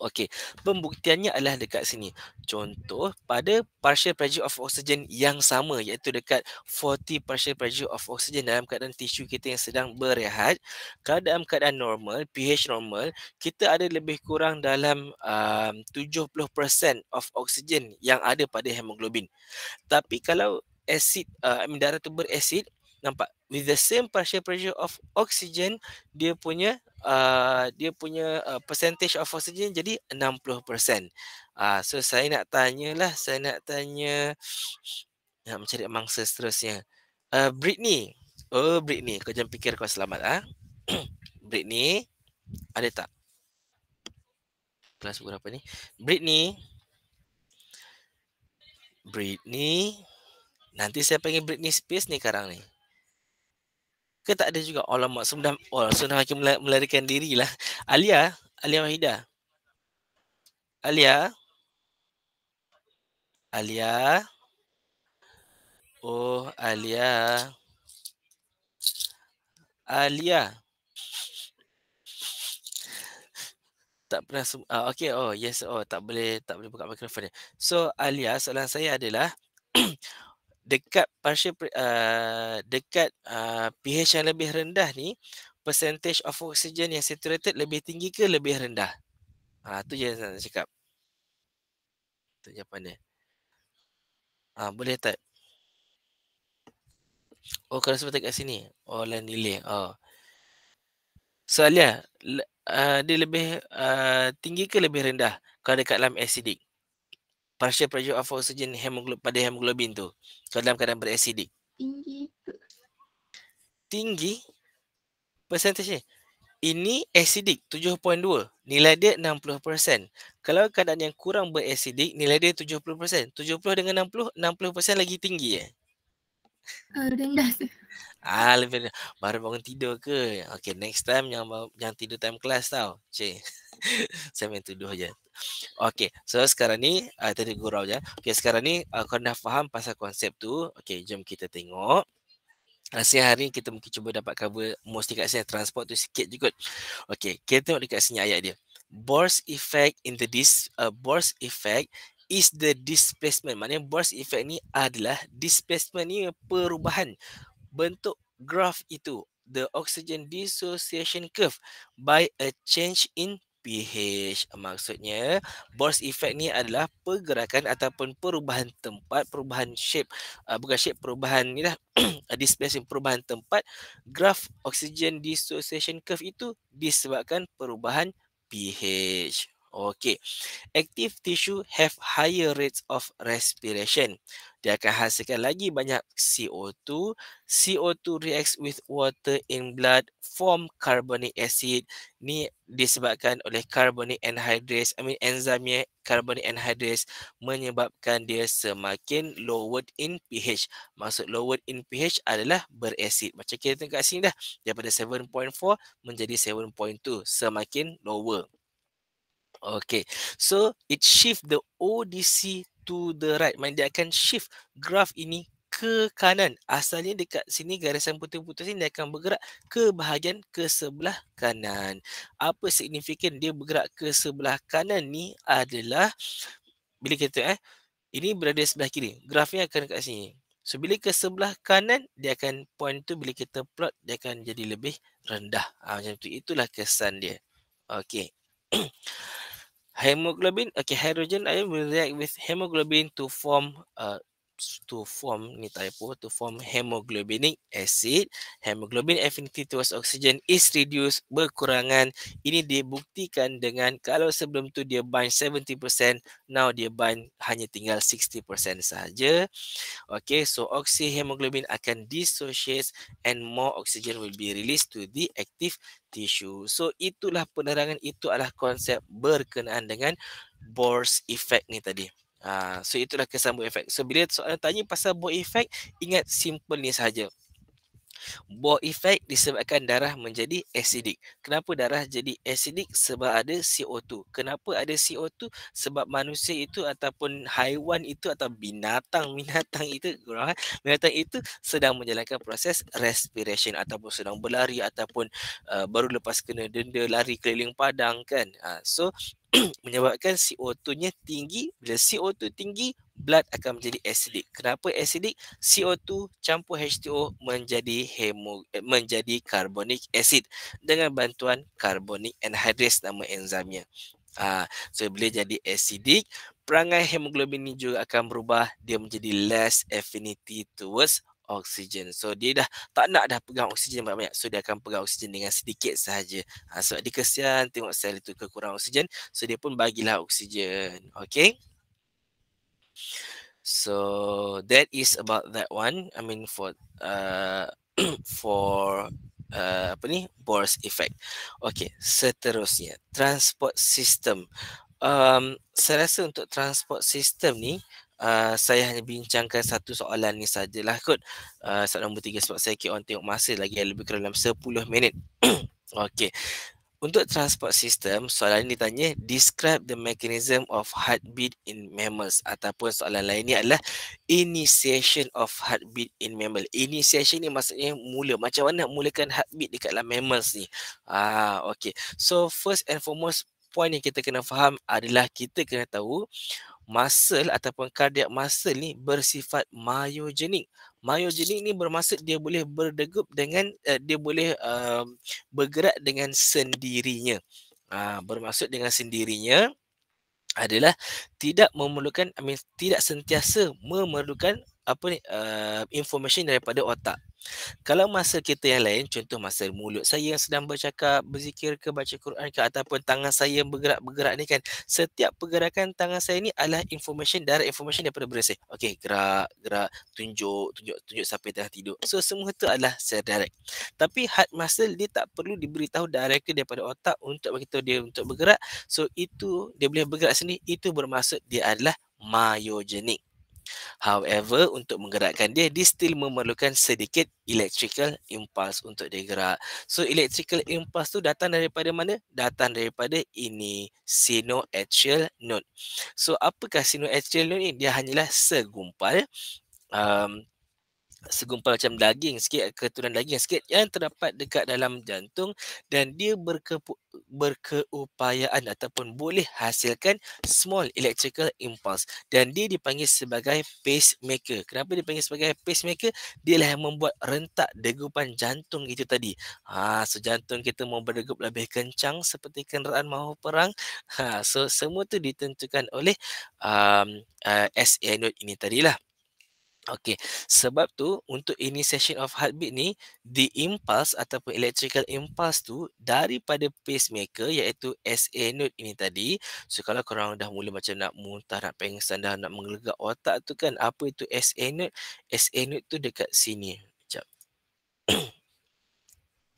Okey, pembuktiannya adalah dekat sini. Contoh pada partial pressure of oxygen yang sama iaitu dekat 40 partial pressure of oxygen dalam keadaan tisu kita yang sedang berehat, kalau dalam keadaan normal, pH normal, kita ada lebih kurang dalam um, 70% of oxygen yang ada pada hemoglobin. Tapi kalau asid uh, darah tu berasid nampak with the same partial pressure of oxygen dia punya uh, dia punya uh, percentage of oxygen jadi 60%. Uh, ah, so saya nak tanyalah saya nak tanya nak mencari mangsa seterusnya. Uh, Britney. Oh Britney, kau jangan fikir kau selamat ah. Britney ada tak? Kelas berapa ni? Britney. Britney. Nanti saya panggil Britney Spears ni sekarang ni ke tak ada juga? Alamak, sudah oh, sunnah makin melarikan dirilah. Alia, Alia Wahida. Alia. Alia. Oh, Alia. Alia. Tak pernah sem- ah, okay. Oh, yes. Oh, tak boleh tak boleh buka mikrofon dia. So, Alia, soalan saya adalah dekat partial uh, dekat uh, pH yang lebih rendah ni percentage of oxygen yang saturated lebih tinggi ke lebih rendah? Ah ha, tu je saya nak cakap. Tu jawapan dia. Ha, boleh tak? Oh kalau sebab kat sini. Oh lain nilai. Oh. Soalnya uh, dia lebih uh, tinggi ke lebih rendah kalau dekat dalam acidic? partial pressure of oxygen hemoglobin pada hemoglobin tu kalau dalam keadaan berasidik? Tinggi. Tinggi? Persentasenya? Ini asidik 7.2. Nilai dia 60%. Kalau keadaan yang kurang berasidik, nilai dia 70%. 70 dengan 60, 60% lagi tinggi ya? Eh? Uh, rendah. Ah lebih baru bangun tidur ke? Okay next time yang yang tidur time kelas tau. Cik. Saya main tuduh je. Okay, so sekarang ni uh, ah, tadi gurau je. Okay, sekarang ni uh, korang dah faham pasal konsep tu. Okay, jom kita tengok. Rasanya ah, hari ni kita mungkin cuba dapat cover most dekat sini. Transport tu sikit je kot. Okay, kita tengok dekat sini ayat dia. Bohr's effect in the dis uh, Bohr's effect is the displacement. Maknanya Bohr's effect ni adalah displacement ni perubahan bentuk graf itu the oxygen dissociation curve by a change in pH maksudnya Bohr's effect ni adalah pergerakan ataupun perubahan tempat perubahan shape uh, bukan shape perubahan ni lah displacement perubahan tempat graf oxygen dissociation curve itu disebabkan perubahan pH okey active tissue have higher rates of respiration dia akan hasilkan lagi banyak CO2. CO2 reacts with water in blood form carbonic acid. Ni disebabkan oleh carbonic anhydrase, I mean enzyme carbonic anhydrase menyebabkan dia semakin lowered in pH. Maksud lowered in pH adalah berasid. Macam kita tengok kat sini dah. Daripada 7.4 menjadi 7.2. Semakin lower. Okay, so it shift the ODC to the right. Maksudnya dia akan shift graf ini ke kanan. Asalnya dekat sini garisan putih-putih ini dia akan bergerak ke bahagian ke sebelah kanan. Apa signifikan dia bergerak ke sebelah kanan ni adalah bila kita eh ini berada sebelah kiri. Graf ni akan dekat sini. So bila ke sebelah kanan dia akan point tu bila kita plot dia akan jadi lebih rendah. Ha, macam tu itulah kesan dia. Okay. hemoglobin okay hydrogen ion will react with hemoglobin to form uh, to form ni typo to form hemoglobinic acid hemoglobin affinity towards oxygen is reduced berkurangan ini dibuktikan dengan kalau sebelum tu dia bind 70% now dia bind hanya tinggal 60% saja okay so oxyhemoglobin akan dissociate and more oxygen will be released to the active tissue so itulah penerangan itu adalah konsep berkenaan dengan Bohr's effect ni tadi Ha, so itulah kesan buah effect. So bila soalan tanya pasal buah effect ingat simple ni saja. Buah effect disebabkan darah menjadi asidik. Kenapa darah jadi asidik Sebab ada CO2. Kenapa ada CO2? Sebab manusia itu ataupun haiwan itu atau binatang-binatang itu, eh, binatang itu sedang menjalankan proses respiration ataupun sedang berlari ataupun uh, baru lepas kena denda lari keliling padang kan. Uh, so menyebabkan CO2-nya tinggi. Bila CO2 tinggi, blood akan menjadi acidic. Kenapa acidic? CO2 campur H2O menjadi hemo, eh, menjadi carbonic acid dengan bantuan carbonic anhydrase nama enzimnya. Uh, so bila jadi acidic, perangai hemoglobin ini juga akan berubah. Dia menjadi less affinity towards oksigen. So dia dah tak nak dah pegang oksigen banyak-banyak. So dia akan pegang oksigen dengan sedikit sahaja. Ha, so dia kesian tengok sel itu kekurangan oksigen. So dia pun bagilah oksigen. Okay. So that is about that one. I mean for uh, for uh, apa ni? Bohr's effect. Okay. Seterusnya. Transport system. Um, saya rasa untuk transport system ni, Ah, saya hanya bincangkan satu soalan ni sajalah kot. Uh, soalan nombor tiga sebab saya keep on tengok masa lagi yang lebih kurang dalam 10 minit. Okay, Untuk transport system, soalan ni tanya describe the mechanism of heartbeat in mammals ataupun soalan lain ni adalah initiation of heartbeat in mammals. Initiation ni maksudnya mula macam mana mulakan heartbeat dekat dalam mammals ni. Ah, okay. So first and foremost point yang kita kena faham adalah kita kena tahu muscle ataupun cardiac muscle ni bersifat myogenic. Myogenic ni bermaksud dia boleh berdegup dengan uh, dia boleh uh, bergerak dengan sendirinya. Uh, bermaksud dengan sendirinya adalah tidak memerlukan I mean, tidak sentiasa memerlukan apa ni uh, information daripada otak. Kalau masa kita yang lain, contoh masa mulut saya yang sedang bercakap, berzikir ke baca Quran ke ataupun tangan saya yang bergerak-bergerak ni kan, setiap pergerakan tangan saya ni adalah information direct information daripada brain Okey, gerak, gerak, tunjuk, tunjuk, tunjuk sampai tengah tidur. So semua tu adalah secara direct. Tapi heart muscle dia tak perlu diberitahu direct ke daripada otak untuk bagi dia untuk bergerak. So itu dia boleh bergerak sendiri, itu bermaksud dia adalah myogenic. However, untuk menggerakkan dia, dia still memerlukan sedikit electrical impulse untuk dia gerak. So, electrical impulse tu datang daripada mana? Datang daripada ini, sinoatrial node. So, apakah sinoatrial node ni? Dia hanyalah segumpal um, segumpal macam daging sikit, keturunan daging sikit yang terdapat dekat dalam jantung dan dia berke, berkeupayaan ataupun boleh hasilkan small electrical impulse dan dia dipanggil sebagai pacemaker. Kenapa dipanggil sebagai pacemaker? Dia lah yang membuat rentak degupan jantung itu tadi. Ha, so jantung kita mau berdegup lebih kencang seperti kenderaan mau perang. Ha, so semua tu ditentukan oleh um, uh, SA note ini tadilah. Okey, sebab tu untuk initiation of heartbeat ni, the impulse ataupun electrical impulse tu daripada pacemaker iaitu SA node ini tadi. So kalau korang dah mula macam nak muntah, nak pengsan, dah nak menggelegak otak tu kan, apa itu SA node? SA node tu dekat sini. Sekejap.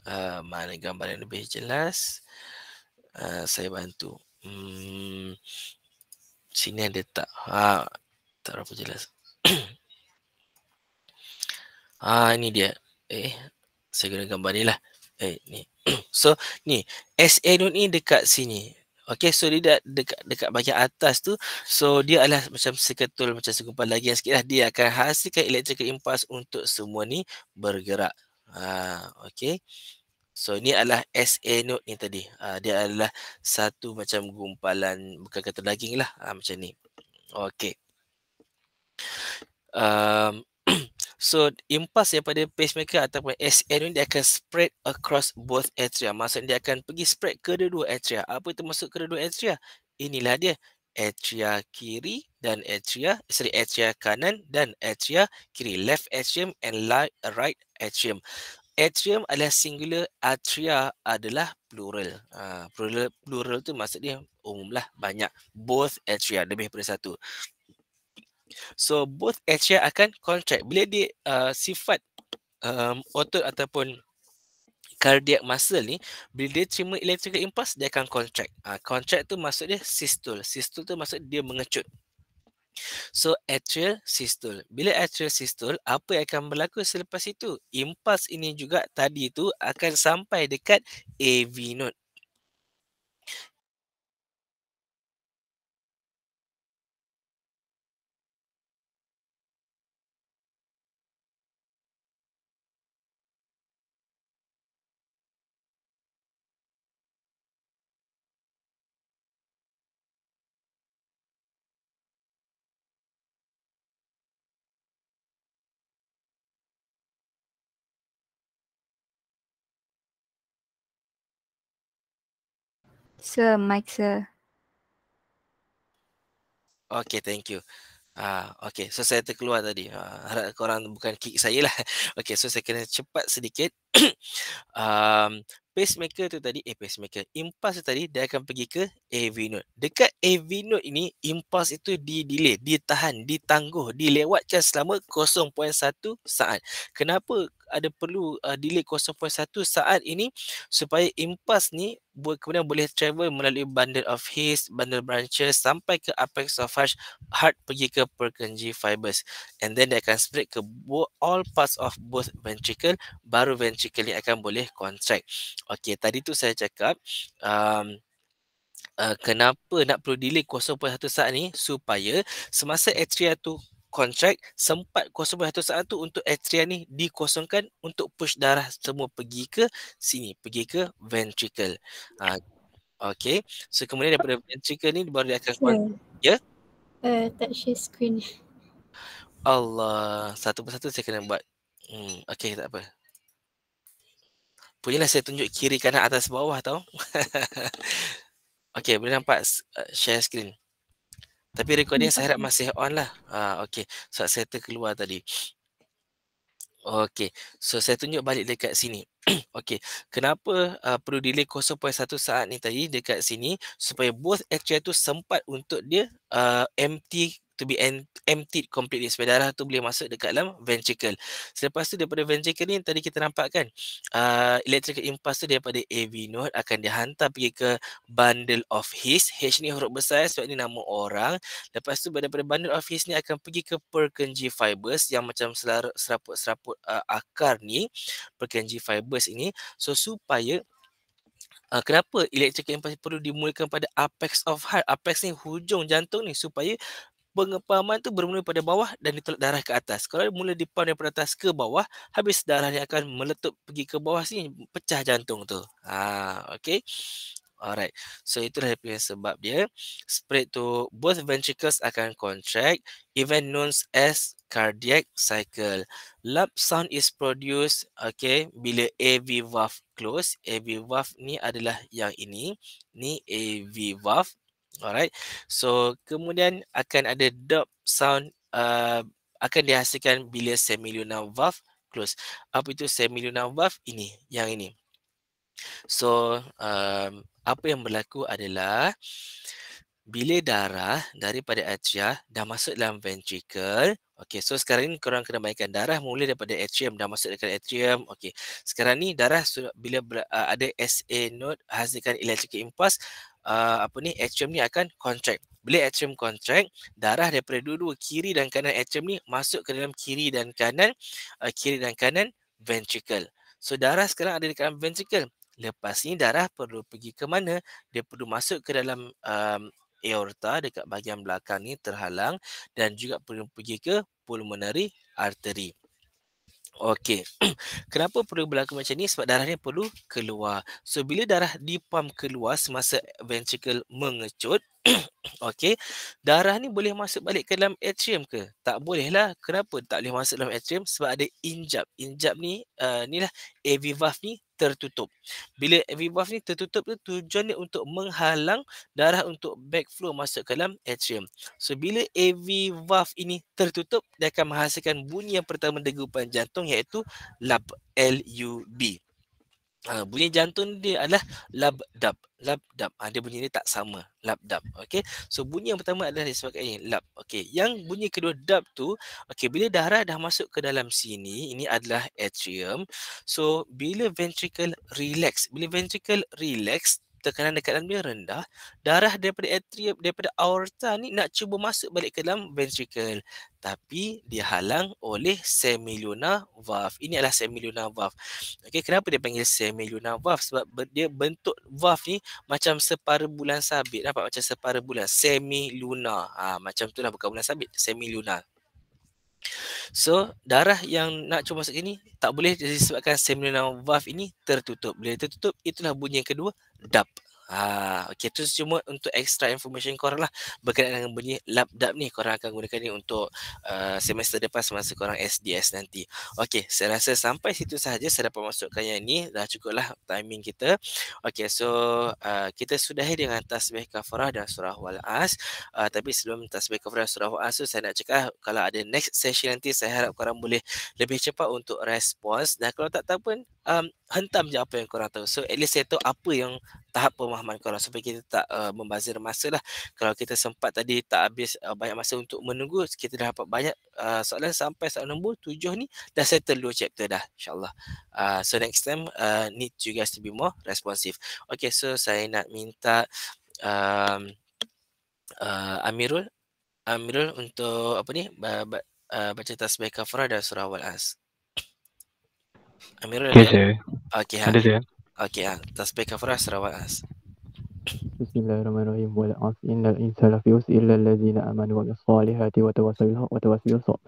uh, mana gambar yang lebih jelas? Uh, saya bantu. Hmm, sini ada tak? Ha, tak berapa jelas. Ah ini dia. Eh saya guna gambar ni lah. Eh ni. so ni SA node ni dekat sini. Okey. so dia dekat, dekat dekat bahagian atas tu so dia adalah macam seketul macam segumpal lagi yang sikit lah. Dia akan hasilkan electrical impulse untuk semua ni bergerak. Ah okey. So ini adalah SA node ni tadi. Ah, dia adalah satu macam gumpalan bukan kata daging lah ah, macam ni. Okey. Um, So impas pada pacemaker ataupun SN ini dia akan spread across both atria. Maksudnya dia akan pergi spread ke dua atria. Apa itu masuk ke dua atria? Inilah dia atria kiri dan atria sorry atria kanan dan atria kiri left atrium and light, right atrium atrium adalah singular atria adalah plural uh, plural plural tu maksudnya dia umumlah banyak both atria lebih daripada satu So both HCI akan contract. Bila dia uh, sifat um, otot ataupun cardiac muscle ni, bila dia terima electrical impulse, dia akan contract. Uh, contract tu maksud dia sistol. Sistol tu maksud dia mengecut. So atrial systole. Bila atrial systole, apa yang akan berlaku selepas itu? Impuls ini juga tadi tu akan sampai dekat AV node. Sir, mic sir. Okay, thank you. Ah, okay, so saya terkeluar tadi. Ah, harap korang bukan kick saya lah. Okay, so saya kena cepat sedikit. um, pacemaker tu tadi, eh pacemaker, impulse tu tadi, dia akan pergi ke AV node. Dekat AV node ini, impulse itu di delay, ditahan, ditangguh, dilewatkan selama 0.1 saat. Kenapa ada perlu uh, delay 0.1 saat ini supaya impas ni buat kemudian boleh travel melalui bundle of his bundle branches sampai ke apex of hard, hard pergi ke perkenji fibers and then dia akan spread ke all parts of both ventricle baru ventricle ni akan boleh contract okey tadi tu saya cakap um, Uh, kenapa nak perlu delay 0.1 saat ni supaya semasa atria tu kontrak sempat kosong satu saat tu untuk atria ni dikosongkan untuk push darah semua pergi ke sini pergi ke ventricle ha, ah, okay so kemudian daripada ventricle ni baru dia akan hmm. kontrak ya yeah? tak share screen Allah satu persatu saya kena buat hmm, okay tak apa Punyalah saya tunjuk kiri kanan atas bawah tau. okay, boleh nampak eh, share screen. Tapi recording hmm. saya harap masih on lah. Ah, okay. Sebab so, saya terkeluar tadi. Okay. So saya tunjuk balik dekat sini. okay. Kenapa uh, perlu delay 0.1 saat ni tadi dekat sini supaya both actuator tu sempat untuk dia uh, empty to be en- emptied completely supaya darah tu boleh masuk dekat dalam ventricle. Selepas tu daripada ventricle ni tadi kita nampak kan uh, electrical impulse tu daripada AV node akan dihantar pergi ke bundle of his. H ni huruf besar sebab ni nama orang. Lepas tu daripada bundle of his ni akan pergi ke Purkinje fibers yang macam seraput-seraput uh, akar ni Purkinje fibers ini. So supaya Uh, kenapa electrical impulse perlu dimulakan pada apex of heart apex ni hujung jantung ni supaya pengepaman tu bermula pada bawah dan ditolak darah ke atas. Kalau mula dipam daripada atas ke bawah, habis darah dia akan meletup pergi ke bawah sini, pecah jantung tu. Ha, okay. Alright. So, itulah dia punya sebab dia. Spread tu, both ventricles akan contract. Event known as cardiac cycle. Loud sound is produced, okay, bila AV valve close. AV valve ni adalah yang ini. Ni AV valve. Alright. So kemudian akan ada dub sound uh, akan dihasilkan bila semilunar valve close. Apa itu semilunar valve? Ini, yang ini. So um, apa yang berlaku adalah bila darah daripada atria dah masuk dalam ventricle Okay, so sekarang ni korang kena bayangkan darah mula daripada atrium dah masuk dekat atrium. Okay, sekarang ni darah sudah, bila uh, ada SA node hasilkan electric impulse uh, apa ni atrium ni akan contract. Bila atrium contract, darah daripada dua-dua kiri dan kanan atrium ni masuk ke dalam kiri dan kanan uh, kiri dan kanan ventricle. So darah sekarang ada di dalam ventricle. Lepas ni darah perlu pergi ke mana? Dia perlu masuk ke dalam um, aorta dekat bahagian belakang ni terhalang dan juga perlu pergi ke pulmonary artery. Okey. Kenapa perlu berlaku macam ni? Sebab darahnya perlu keluar. So bila darah dipam keluar semasa ventricle mengecut, okey, darah ni boleh masuk balik ke dalam atrium ke? Tak boleh lah. Kenapa tak boleh masuk dalam atrium? Sebab ada injap. Injap ni, uh, ni lah AV valve ni tertutup. Bila AVBOF ni tertutup tu tujuannya untuk menghalang darah untuk backflow masuk ke dalam atrium. So bila AVBOF ini tertutup dia akan menghasilkan bunyi yang pertama degupan jantung iaitu LUB. l Ha, bunyi jantung dia adalah lab dab lab dab ha, bunyi ni tak sama lab dab okey so bunyi yang pertama adalah disebabkan ini lab okey yang bunyi kedua dab tu okey bila darah dah masuk ke dalam sini ini adalah atrium so bila ventricle relax bila ventricle relax tekanan dekat dalam dia rendah, darah daripada atrium, daripada aorta ni nak cuba masuk balik ke dalam ventricle. Tapi dia halang oleh semilunar valve. Ini adalah semilunar valve. Okay, kenapa dia panggil semilunar valve? Sebab dia bentuk valve ni macam separuh bulan sabit. Nampak macam separuh bulan? Semilunar. Ha, ah, macam tu lah bukan bulan sabit. Semilunar. So darah yang nak cuba masuk ini tak boleh disebabkan seminal valve ini tertutup. Bila tertutup itulah bunyi yang kedua, dap. Ha, okay, tu cuma untuk extra information korang lah berkaitan dengan bunyi labdab ni. Korang akan gunakan ni untuk uh, semester depan semasa korang SDS nanti. Okay, saya rasa sampai situ sahaja saya dapat masukkan yang ni. Dah cukup lah timing kita. Okay, so uh, kita sudahi dengan tasbih kafarah dan surah wal'as. Uh, tapi sebelum tasbih kafarah dan surah wal'as tu saya nak cakap kalau ada next session nanti saya harap korang boleh lebih cepat untuk respons. Dan kalau tak tahu pun, um, hentam je apa yang korang tahu. So at least saya tahu apa yang tahap pemahaman korang supaya kita tak uh, membazir masa lah. Kalau kita sempat tadi tak habis uh, banyak masa untuk menunggu, kita dah dapat banyak uh, soalan sampai soalan nombor tujuh ni dah settle dua chapter dah insyaAllah. Uh, so next time uh, need you guys to be more responsive. Okay so saya nak minta um, uh, Amirul Amirul untuk apa ni uh, baca tasbih kafarah dan surah wal as Amirul okay, ada? Okey, ha. ada saya. Okey, ha. Tasbih kafarah Sarawak. Bismillahirrahmanirrahim. Wal innal insana fi usri illa allazina amanu wa salihati wa tawassaw bil haqqi wa tawassaw bis sabr.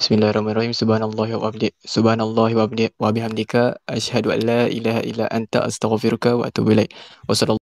Bismillahirrahmanirrahim. Subhanallahi wa bihamdi. Subhanallahi wa bihamdika asyhadu an la ilaha illa anta astaghfiruka wa atubu ilaik. Wassalamualaikum.